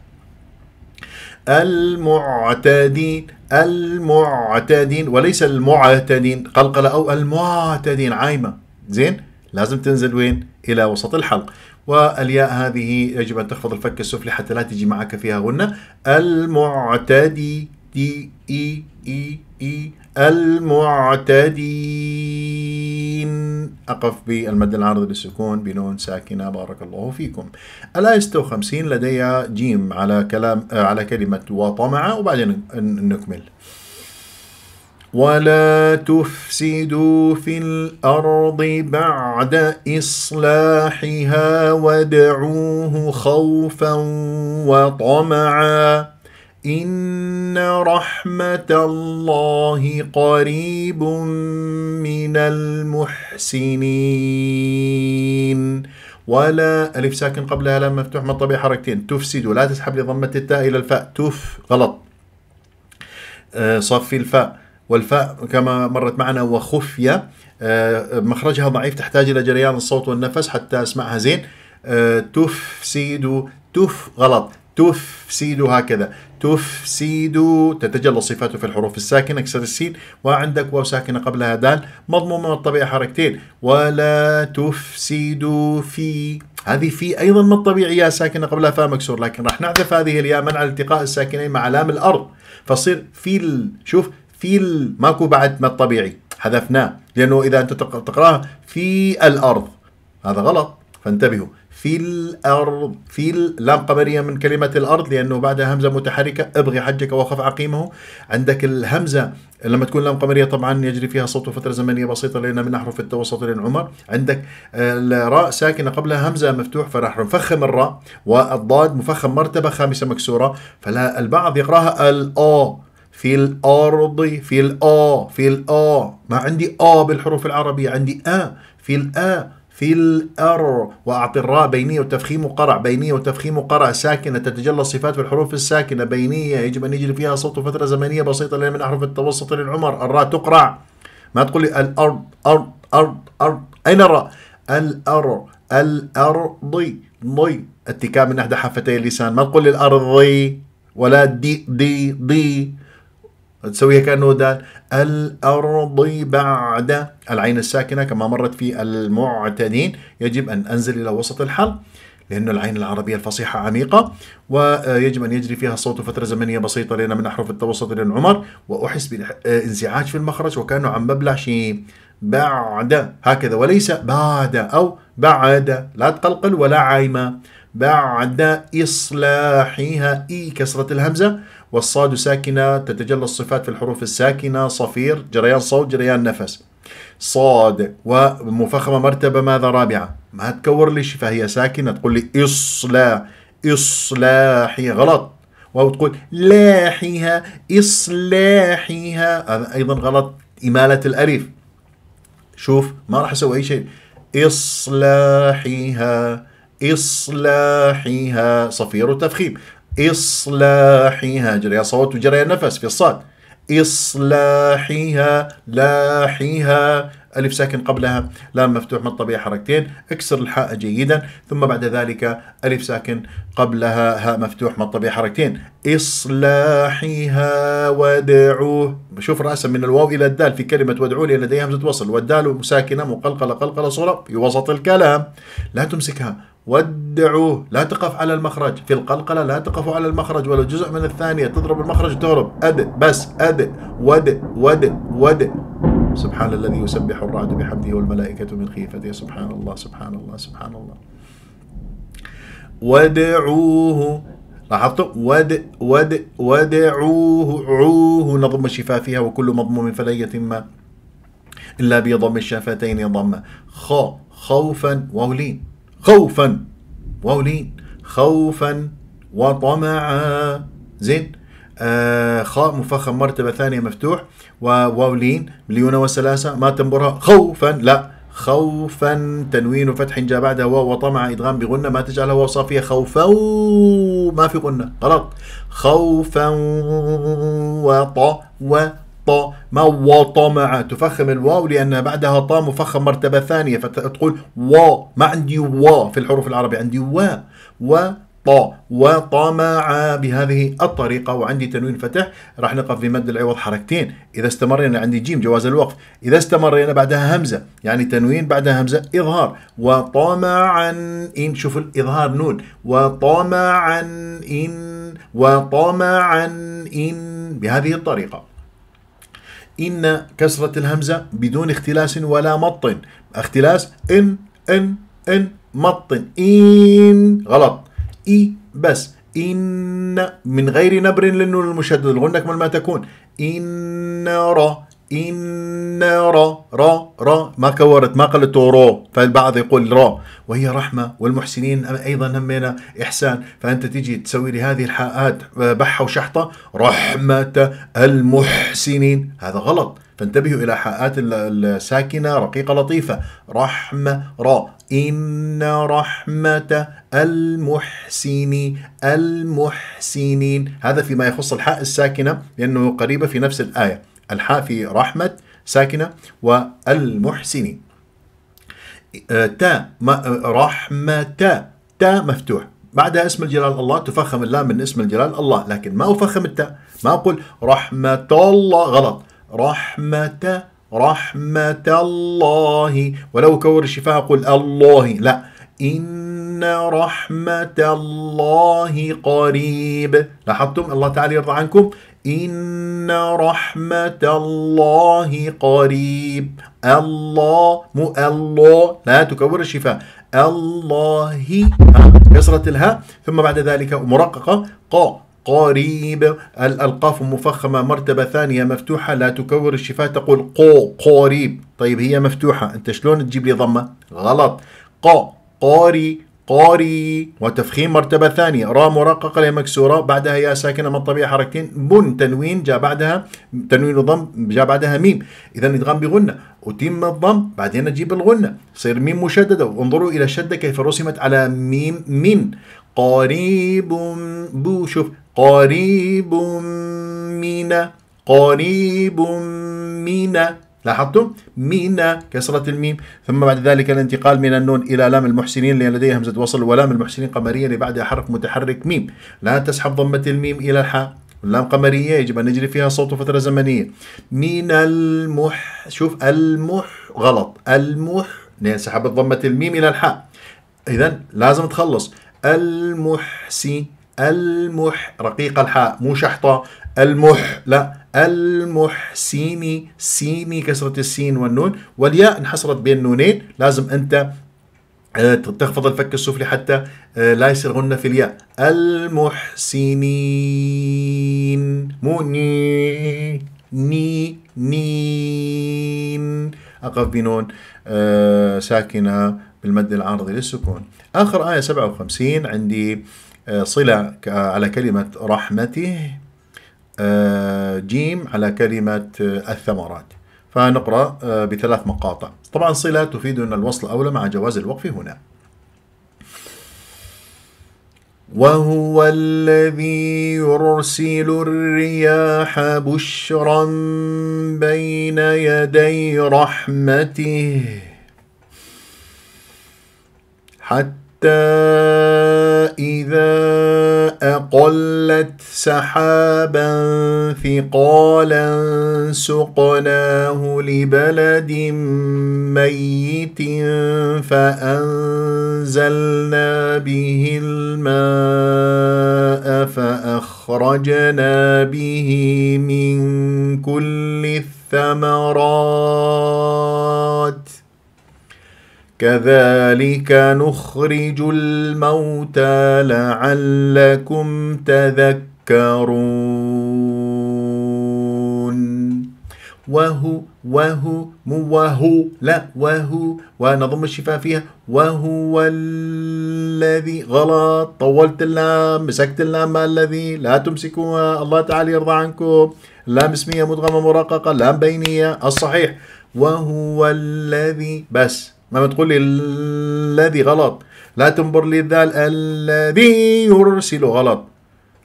المعتدين المعتدين وليس المعتدين قلقلة أو المعتدين عايمة زين لازم تنزل وين إلى وسط الحلق والياء هذه يجب أن تخفض الفك السفلي حتى لا تجي معك فيها غنة المعتدي دي إي إي إي المعتدين أقف بالمد العارض للسكون بنون ساكنة بارك الله فيكم الآية 56 لدي جيم على كلام آه، على كلمة وطمع وبعدين نكمل ولا تفسدوا في الأرض بعد إصلاحها وادعوه خوفا وطمعا إن رحمة الله قريب من المحسنين ولا ألف ساكن قبلها لام مفتوح الطبيعي حركتين تفسد لا تسحب لضمة التاء إلى الفاء تف غلط آه، صفي الفاء والفاء كما مرت معنا وخفية آه، مخرجها ضعيف تحتاج إلى جريان الصوت والنفس حتى أسمعها زين آه، تفسد تف غلط تفسد هكذا تفسد تتجلى صفاته في الحروف الساكنة اكسر السين وعندك واو ساكنة قبلها دال مضمومة من الطبيعة حركتين ولا تفسدوا في هذه في أيضا من الطبيعي يا ساكنة قبلها فاء مكسور لكن راح نعذف هذه الياء منع التقاء الساكنين مع لام الأرض فصير فيل شوف فيل ماكو بعد ما الطبيعي حذفناه لأنه إذا أنت تقرأها في الأرض هذا غلط فانتبهوا في الأرض في اللام قمرية من كلمة الأرض لأنه بعدها همزة متحركة ابغي حجك وخف عقيمه عندك الهمزة لما تكون لام قمرية طبعا يجري فيها صوت فترة زمنية بسيطة لأن من أحرف التوسط للعمر عندك آه، الراء ساكنة قبلها همزة مفتوح فراح نفخم الراء والضاد مفخم مرتبة خامسة مكسورة فلا البعض يقراها الأو في الأرض في الأو في الأو ما عندي أو بالحروف العربية عندي أ في الأ في الأر وأعطي الراء بينية وتفخيم قرع بينية وتفخيم قرع ساكنة تتجلى الصفات في الحروف الساكنة بينية يجب أن يجري فيها صوت فترة زمنية بسيطة لان من أحرف التوسط للعمر الراء تقرع ما تقول لي الأرض أرض أرض أرض أين الراء الأر الأرض ضي اتكاء من إحدى حافتي اللسان ما تقول لي الأرضي ولا دي دي دي تسويها كأنه دال الأرض بعد العين الساكنة كما مرت في المعتدين يجب أن أنزل إلى وسط الحلق لأن العين العربية الفصيحة عميقة ويجب أن يجري فيها الصوت فترة زمنية بسيطة لأن من أحرف التوسط إلى العمر وأحس بالانزعاج في المخرج وكأنه عم ببلع شيء بعد هكذا وليس بعد أو بعد لا تقلقل ولا عايمة بعد إصلاحها إي كسرة الهمزة والصاد ساكنة تتجلى الصفات في الحروف الساكنة صفير جريان صوت جريان نفس صاد ومفخمة مرتبة ماذا رابعة ما تكور لي فهي ساكنة تقول لي إصلا إصلاحي غلط أو تقول لاحيها إصلاحيها هذا أيضا غلط إمالة الألف شوف ما راح أسوي أي شيء إصلاحيها إصلاحيها صفير وتفخيم إصلاحها جريها صوت وجريها نفس في الصاد إصلاحها لاحها ألف ساكن قبلها لام مفتوح من الطبيعة حركتين اكسر الحاء جيدا ثم بعد ذلك ألف ساكن قبلها هاء مفتوح من الطبيعة حركتين إصلاحها ودعوه شوف رأسا من الواو إلى الدال في كلمة ودعوه لأن لديها همزة وصل والدال ساكنة مقلقلة قلقلة صورة في وسط الكلام لا تمسكها ودعوه لا تقف على المخرج في القلقلة لا تقف على المخرج ولو جزء من الثانية تضرب المخرج تهرب أدئ بس أدئ ودئ ودئ ودئ سبحان الذي يسبح الرعد بحمده والملائكة من خيفته سبحان الله سبحان الله سبحان الله ودعوه لاحظتوا ود ود ودعوه عوه نظم شفافها وكل مضموم فلا يتم إلا بضم الشفتين ضمة خ خوفا واولين خوفا واو لين خوفا وطمعا زين آه، خاء مفخم مرتبة ثانية مفتوح وواو لين مليون وثلاثة ما تنبرها خوفا لا خوفا تنوين وفتح جاء بعدها واو وطمع ادغام بغنه ما تجعلها واو صافيه خوفا ما في غنه غلط خوفا وط و ما وطمع تفخم الواو لأن بعدها طا مفخم مرتبة ثانية فتقول و ما عندي و في الحروف العربية عندي و ط وطمع بهذه الطريقة وعندي تنوين فتح راح نقف في مد العوض حركتين إذا استمرينا عندي جيم جواز الوقف إذا استمرينا بعدها همزة يعني تنوين بعدها همزة إظهار وطمعا إن شوفوا الإظهار نون وطمعا إن وطمعا إن بهذه الطريقة إن كسرة الهمزة بدون اختلاس ولا مط اختلاس إن إن إن مط إن غلط إي بس إن من غير نبر لأنه المشدد الغنة كما ما تكون إن را إن را را را ما كورت ما قلت رو فالبعض يقول را وهي رحمة والمحسنين أيضا همينا إحسان فأنت تجي تسوي لي هذه الحاءات آه، بحة وشحطة رحمة المحسنين هذا غلط فانتبهوا إلى حاءات الساكنة رقيقة لطيفة رحمة را إن رحمة المحسنين المحسنين هذا فيما يخص الحاء الساكنة لأنه قريبة في نفس الآية الحافي رحمة ساكنة والمحسنين آه، تا آه، رحمة تا مفتوح بعدها اسم الجلال الله تفخم اللام من اسم الجلال الله لكن ما أفخم التاء ما أقول رحمة الله غلط رحمة رحمة الله ولو كور الشفاء أقول الله لا إن رحمة الله قريب لاحظتم الله تعالى يرضى عنكم إن رحمة الله قريب الله مو الله لا تكور الشفاء الله كسرة الهاء ثم بعد ذلك مرققة قا قريب القاف مفخمة مرتبة ثانية مفتوحة لا تكور الشفاء تقول قو قريب طيب هي مفتوحة أنت شلون تجيب لي ضمة غلط قا قاري قاري وتفخيم مرتبة ثانية را مرققة لها مكسورة بعدها يا ساكنة من الطبيعة حركتين بن تنوين جاء بعدها تنوين وضم جاء بعدها ميم إذا يتغم بغنة أتم الضم بعدين أجيب الغنة تصير ميم مشددة وانظروا إلى الشدة كيف رسمت على ميم من قريب بو شوف قريب من قريب من لاحظتم مينا كسرة الميم ثم بعد ذلك الانتقال من النون إلى لام المحسنين لأن لديها همزة وصل ولام المحسنين قمرية لبعدها حرف متحرك ميم لا تسحب ضمة الميم إلى الحاء اللام قمرية يجب أن نجري فيها صوت فترة زمنية من المح شوف المح غلط المح نعم، سحبت ضمة الميم إلى الحاء إذا لازم تخلص المحسي المح رقيق الحاء مو شحطة المح لا المحسيمي سيمي كسرة السين والنون والياء انحصرت بين نونين لازم أنت آه، تخفض الفك السفلي حتى آه، لا يصير غنة في الياء المحسنين مو ني ني نين أقف بنون آه، ساكنة بالمد العارض للسكون آخر آية 57 عندي آه، صلة على كلمة رحمته آه، جيم على كلمة آه، الثمرات فنقرأ بثلاث مقاطع طبعا صلة تفيد أن الوصل أولى مع جواز الوقف هنا وهو الذي يرسل الرياح بشرا بين يدي رحمته حتى حتى إذا أقلت سحابا ثقالا سقناه لبلد ميت فأنزلنا به الماء فأخرجنا به من كل الثمرات كذلك نخرج الموتى لعلكم تذكرون وهو وهو مو وهو لا وهو ونضم الشفاء فيها وهو الذي غلط طولت اللام مسكت اللام ما الذي لا تمسكوها الله تعالى يرضى عنكم لام اسمية مدغمة مرققة لام بينية الصحيح وهو الذي بس لما تقول لي الذي غلط لا تنظر للذال الذي يرسل غلط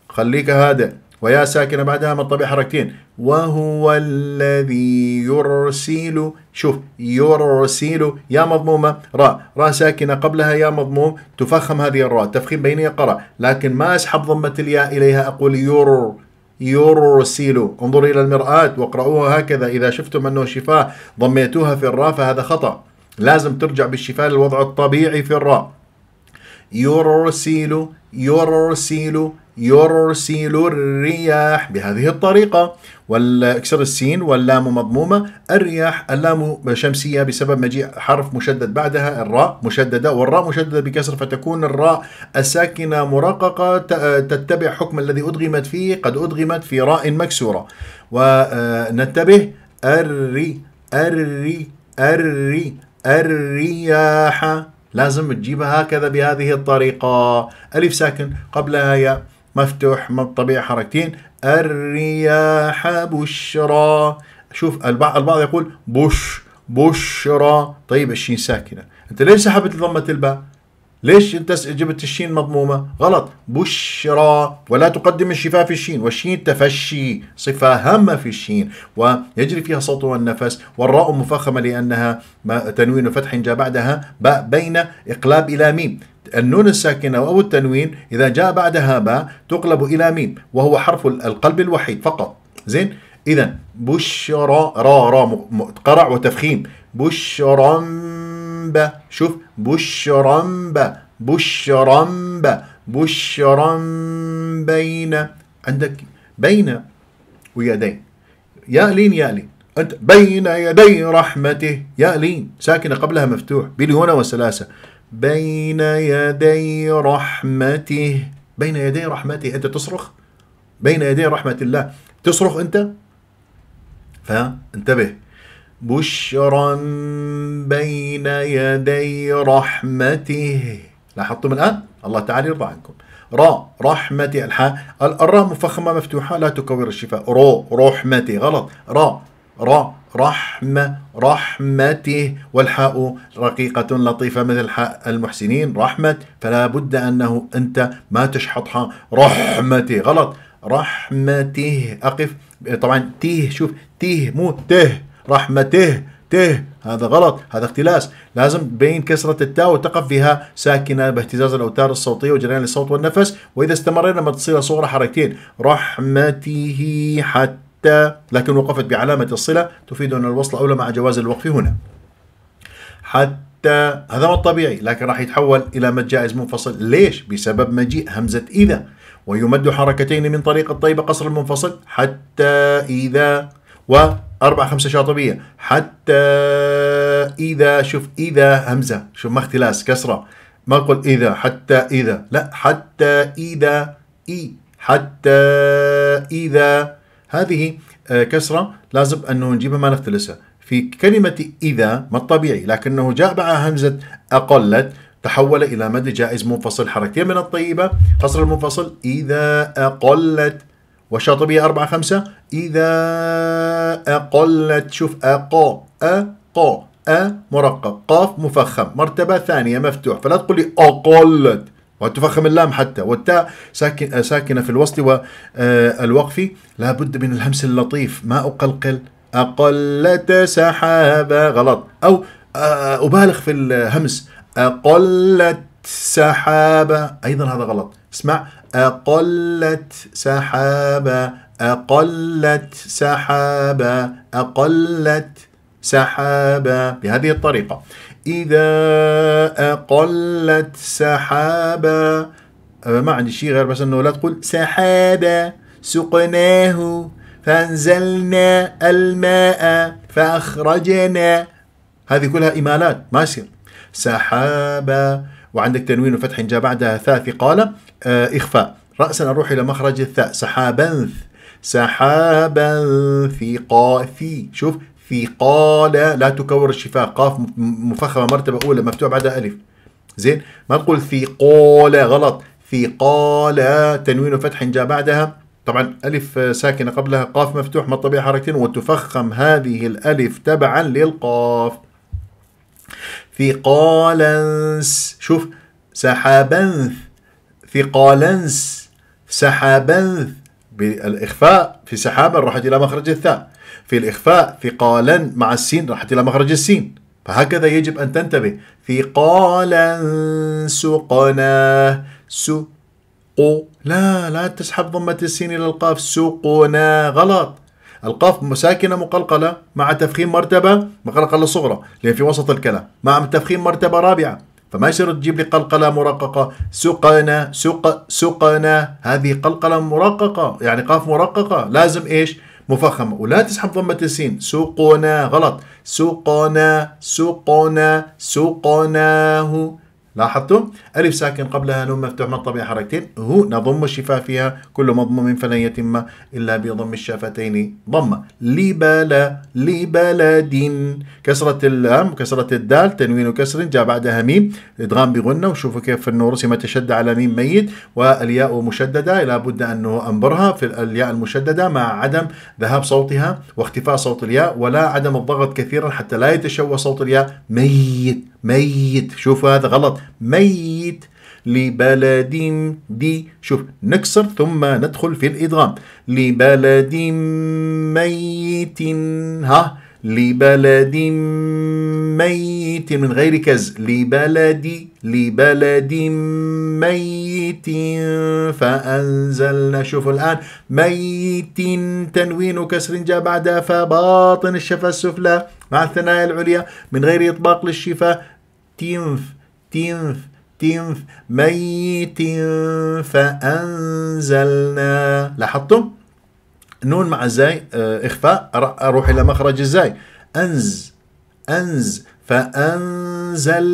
خليك هادئ ويا ساكنة بعدها ما تطبع حركتين وهو الذي يرسل شوف يرسل يا مضمومة راء راء ساكنة قبلها يا مضموم تفخم هذه الراء تفخيم بينية قرأ لكن ما أسحب ضمة الياء إليها أقول ير يرسل انظر إلى المرآة واقرأوها هكذا إذا شفتم أنه شفاه ضميتوها في الراء فهذا خطأ لازم ترجع بالشفاء للوضع الطبيعي في الراء يرسل يرسل يرسل الرياح بهذه الطريقة والأكسر السين واللام مضمومة الرياح اللام شمسية بسبب مجيء حرف مشدد بعدها الراء مشددة والراء مشددة بكسر فتكون الراء الساكنة مرققة تتبع حكم الذي أدغمت فيه قد أدغمت في راء مكسورة وننتبه الري الري الري الرياح لازم تجيبها هكذا بهذه الطريقة ألف ساكن قبلها آية. ياء مفتوح طبيعي حركتين الرياح بشرى شوف البعض البعض يقول بش بشرى طيب الشين ساكنة أنت ليش سحبت ضمة الباء ليش انت جبت الشين مضمومة غلط بشرى ولا تقدم الشفاء في الشين والشين تفشي صفة هامة في الشين ويجري فيها صوت والنفس والراء مفخمة لأنها تنوين فتح جاء بعدها باء بين إقلاب إلى ميم النون الساكنة أو التنوين إذا جاء بعدها باء تقلب إلى ميم وهو حرف القلب الوحيد فقط زين إذا بشرى را را قرع وتفخيم بشرى بشرمبة شوف بشرمبة بشرمبة بشرا بين عندك بين ويدين يا يا لين أنت بين يدي رحمته يا لين ساكنة قبلها مفتوح بليونة وسلاسة بين يدي رحمته بين يدي رحمته أنت تصرخ بين يدي رحمة الله تصرخ أنت فانتبه بشرا بين يدي رحمته لاحظتم الآن الله تعالى يرضى عنكم را رحمتي الحاء الراء مفخمة مفتوحة لا تكور الشفاء رو رحمتي غلط را را رحمة رحمته والحاء رقيقة لطيفة مثل حاء المحسنين رحمة فلا بد أنه أنت ما تشحطها رحمتي غلط رحمته أقف طبعا تيه شوف تيه مو ته رحمته ته هذا غلط هذا اختلاس لازم بين كسرة التاء وتقف فيها ساكنة باهتزاز الأوتار الصوتية وجريان الصوت والنفس وإذا استمرينا ما تصير صورة حركتين رحمته حتى لكن وقفت بعلامة الصلة تفيد أن الوصل أولى مع جواز الوقف هنا حتى هذا ما الطبيعي لكن راح يتحول إلى مد جائز منفصل ليش؟ بسبب مجيء همزة إذا ويمد حركتين من طريق الطيبة قصر المنفصل حتى إذا واربع خمسه شاطبيه حتى اذا شوف اذا همزه شوف ما اختلاس كسره ما أقول اذا حتى اذا لا حتى اذا اي حتى اذا هذه آه، كسره لازم انه نجيبها ما نختلسها في كلمه اذا ما الطبيعي لكنه جاء بعد همزه اقلت تحول إلى مد جائز منفصل حركتين من الطيبة قصر المنفصل إذا أقلت والشاطبية أربعة خمسة إذا أقلت شوف أقا أقا أ مرقق قاف مفخم مرتبة ثانية مفتوح فلا تقول لي أقلت وتفخم اللام حتى والتاء ساكن ساكنة في الوسط والوقف آه، لا بد من الهمس اللطيف ما أقلقل أقلت سحابة غلط أو آه، أبالغ في الهمس أقلت سحابة أيضا هذا غلط اسمع أقلت سحابا أقلت سحابا أقلت سحابا بهذه الطريقة إذا أقلت سحابا ما عندي شيء غير بس أنه لا تقول سحابا سقناه فأنزلنا الماء فأخرجنا هذه كلها إمالات ما يصير سحابا وعندك تنوين وفتح جاء بعدها ثاء ثقالة آه، إخفاء رأسا أروح إلى مخرج الثاء سحابا سحابا ثقا في شوف ثقال لا تكور الشفاه قاف مفخمة مرتبة أولى مفتوح بعدها ألف زين ما نقول ثقال غلط ثقال تنوين وفتح جاء بعدها طبعا ألف آه، ساكنة قبلها قاف مفتوح ما الطبيعي حركتين وتفخم هذه الألف تبعا للقاف ثقالنس شوف سحابنث ثقالنس سحابنث بالإخفاء في سحابا راحت إلى مخرج الثاء في الإخفاء ثقالا مع السين راحت إلى مخرج السين فهكذا يجب أن تنتبه ثقالا سقنا سقو لا لا تسحب ضمة السين إلى القاف سقنا غلط القاف مساكنة مقلقلة مع تفخيم مرتبة مقلقلة صغرى لأن في وسط الكلام مع تفخيم مرتبة رابعة فما يصير تجيب لي قلقلة مرققة سقنا سق سقنا هذه قلقلة مرققة يعني قاف مرققة لازم إيش مفخمة ولا تسحب ضمة السين سقنا غلط سقنا سوقنا سوقناه لاحظتم؟ ألف ساكن قبلها نون مفتوح مطبع حركتين هو نضم فيها كل مضموم فلن يتم إلا بضم الشفتين ضمة لبلا لبلد كسرة اللام وكسرة الدال تنوين وكسر جاء بعدها ميم إدغام بغنة وشوفوا كيف أنه ما تشد على ميم ميت والياء مشددة لا بد أنه أنبرها في الياء المشددة مع عدم ذهاب صوتها واختفاء صوت الياء ولا عدم الضغط كثيرا حتى لا يتشوه صوت الياء ميت ميت شوف هذا غلط ميت لبلد دي شوف نكسر ثم ندخل في الإدغام لبلد ميت ها لبلد ميت من غير كز لبلد لبلد ميت فأنزلنا شوفوا الآن ميت تنوين كسر جاء بعدها فباطن الشفة السفلى مع الثنايا العليا من غير إطباق للشفة تنف تنف تنف ميت فأنزلنا لاحظتم نون مع زاي آه، إخفاء أروح إلى مخرج الزاي أنز أنز فأنزل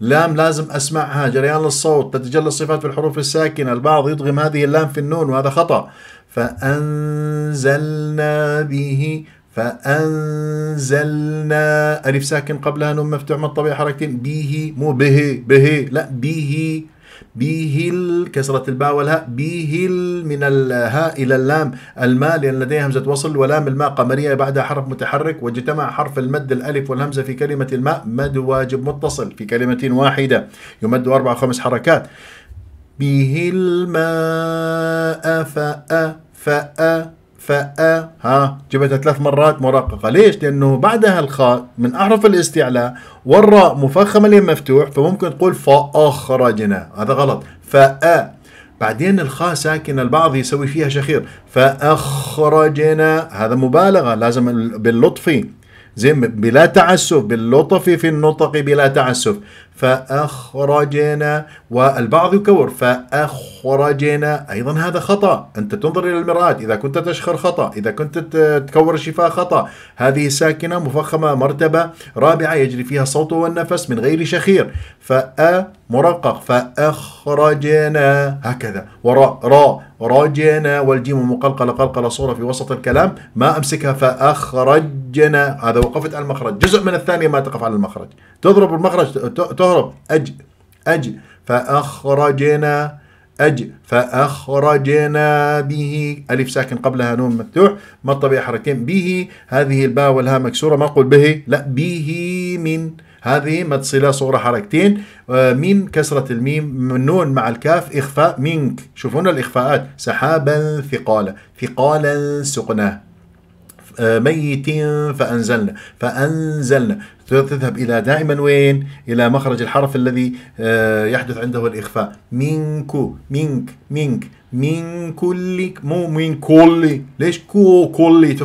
لام لازم أسمعها جريان الصوت تتجلى الصفات في الحروف الساكنة البعض يدغم هذه اللام في النون وهذا خطأ فأنزلنا به فأنزلنا ألف ساكن قبلها نون مفتوح من الطبيعة حركتين به مو به به لا به به كسرة الباء والهاء به من الهاء إلى اللام الماء لأن لديها همزة وصل ولام الماء قمرية بعدها حرف متحرك واجتمع حرف المد الألف والهمزة في كلمة الماء مد واجب متصل في كلمة واحدة يمد أربع خمس حركات به الماء فأ فأ فأ ها جبتها ثلاث مرات مرققة ليش؟ لأنه بعدها الخاء من أحرف الاستعلاء والراء مفخمة لين مفتوح فممكن تقول فأخرجنا هذا غلط فأ بعدين الخاء ساكنة البعض يسوي فيها شخير فأخرجنا هذا مبالغة لازم باللطف زين بلا تعسف باللطف في النطق بلا تعسف فأخرجنا والبعض يكور فأخرجنا أيضا هذا خطأ أنت تنظر إلى المرآة إذا كنت تشخر خطأ إذا كنت تكور الشفاه خطأ هذه ساكنة مفخمة مرتبة رابعة يجري فيها الصوت والنفس من غير شخير فأ مرقق فأخرجنا هكذا وراء را رجنا والجيم مقلقلة قلقلة صورة في وسط الكلام ما أمسكها فأخرجنا هذا وقفت على المخرج جزء من الثانية ما تقف على المخرج تضرب المخرج استغرب أج أج فأخرجنا أج فأخرجنا به ألف ساكن قبلها نون مفتوح ما الطبيعة حركتين به هذه الباء والهاء مكسورة ما أقول به لا به من هذه متصلة صغرى حركتين آه، من كسرة الميم نون مع الكاف إخفاء منك شوفونا الإخفاءات سحابا ثقالا ثقالا سقناه ميت فأنزلنا فأنزلنا تذهب إلى دائما وين إلى مخرج الحرف الذي آه، يحدث عنده الإخفاء منك منك منك من كل مو من كل ليش كو كل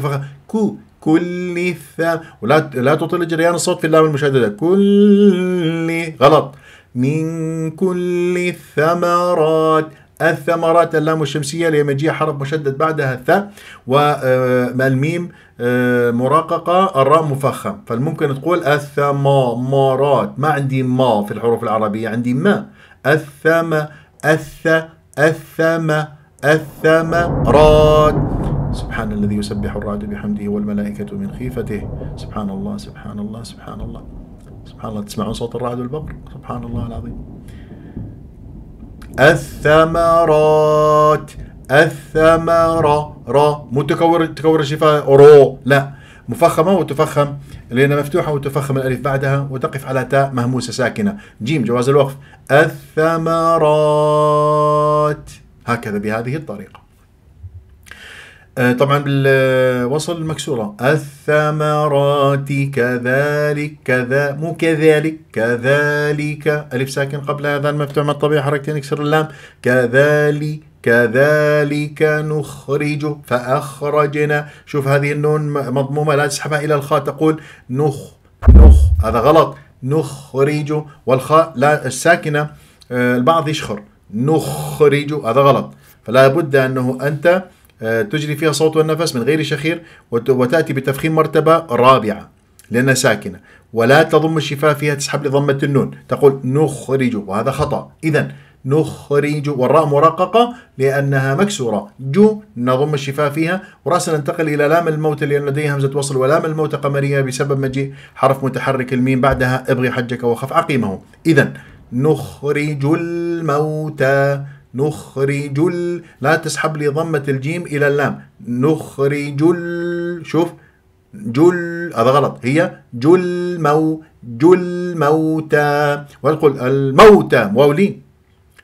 كو كل ث ولا لا تطل جريان الصوت في اللام المشدده كل غلط من كل الثمرات الثمرات اللام الشمسية لما مجيء حرف مشدد بعدها الثاء والميم آه، آه، مراققة الراء مفخم فالممكن تقول الثمرات ما عندي ما في الحروف العربية عندي ما الثم الث الثم الثمرات سبحان الذي يسبح الرعد بحمده والملائكة من خيفته سبحان الله سبحان الله سبحان الله سبحان الله تسمعون صوت الرعد والبقر سبحان الله العظيم الثمرات الثمرة را مو تكور الشفاء رو لا مفخمة وتفخم لأن مفتوحة وتفخم الألف بعدها وتقف على تاء مهموسة ساكنة جيم جواز الوقف الثمرات هكذا بهذه الطريقة آه، طبعا بالوصل المكسورة الثمرات كذلك كذا مو كذلك كذلك ألف ساكن قبل هذا المفتوح من الطبيعة حركتين يكسر اللام كذلك كذلك نخرج فأخرجنا شوف هذه النون مضمومة لا تسحبها إلى الخاء تقول نخ نخ هذا غلط نخرج والخاء لا الساكنة آه، البعض يشخر نخرج هذا غلط فلا بد أنه أنت آه، تجري فيها صوت والنفس من غير شخير وتأتي بتفخيم مرتبة رابعة لأنها ساكنة ولا تضم الشفاء فيها تسحب لضمة النون تقول نخرج وهذا خطأ إذا نخرج والراء مرققة لأنها مكسورة جو نضم الشفاء فيها ورأسا ننتقل إلى لام الموت لأن لديها همزة وصل ولام الموت قمرية بسبب مجيء حرف متحرك الميم بعدها ابغي حجك وخف عقيمه إذا نخرج الموتى نخرج ال لا تسحب لي ضمة الجيم إلى اللام نخرج ال شوف جل هذا غلط هي جل مو جل موتى وتقول الموتى واولين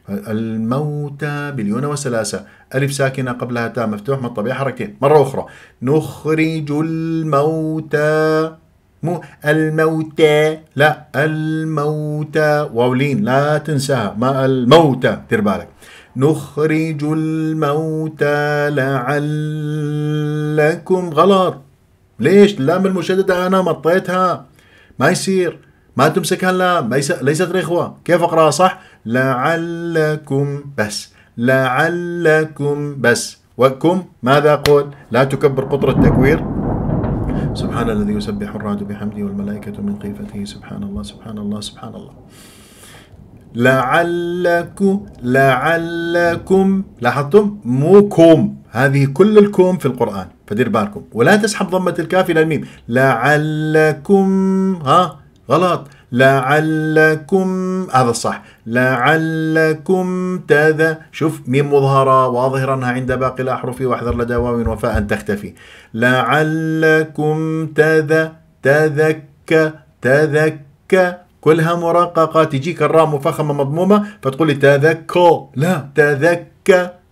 الموتى بليون وسلاسة ألف ساكنة قبلها تاء مفتوح من الطبيعة حركتين مرة أخرى نخرج الموتى مو الموتى لا الموتى واولين لا تنساها ما الموتى دير بالك نخرج الموتى لعلكم غلط ليش اللام المشددة أنا مطيتها ما يصير ما تمسك هاللام ليست رخوة كيف أقرأها صح لعلكم بس لعلكم بس وكم ماذا أقول لا تكبر قطر التكوير سبحان الذي يسبح الرعد بحمده والملائكة من خيفته سبحان الله سبحان الله سبحان الله لعلكم لعلكم لاحظتم مو كوم هذه كل الكوم في القرآن فدير بالكم ولا تسحب ضمة الكاف إلى الميم لعلكم ها غلط لعلكم هذا الصح لعلكم تذا شوف ميم مظهرة أنها عند باقي الأحرف واحذر لدى واو وفاء تختفي لعلكم تذا تذك تذك كلها مرققة تجيك الرام مفخمة مضمومة فتقول لي تذكر لا تذك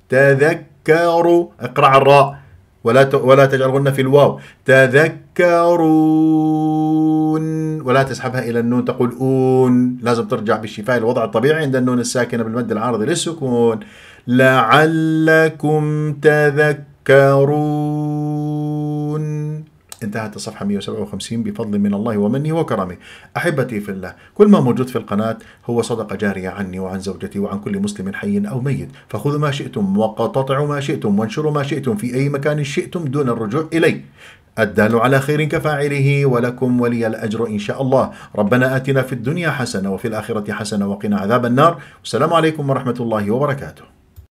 تذكروا اقرع الراء ولا ولا تجعلهن في الواو تذكرون ولا تسحبها الى النون تقول اون لازم ترجع بالشفاء الوضع الطبيعي عند النون الساكنه بالمد العارض للسكون لعلكم تذكرون انتهت الصفحة 157 بفضل من الله ومنه وكرمه أحبتي في الله كل ما موجود في القناة هو صدقة جارية عني وعن زوجتي وعن كل مسلم حي أو ميت فخذوا ما شئتم وقطعوا ما شئتم وانشروا ما شئتم في أي مكان شئتم دون الرجوع إلي الدال على خير كفاعله ولكم ولي الأجر إن شاء الله ربنا آتنا في الدنيا حسنة وفي الآخرة حسنة وقنا عذاب النار والسلام عليكم ورحمة الله وبركاته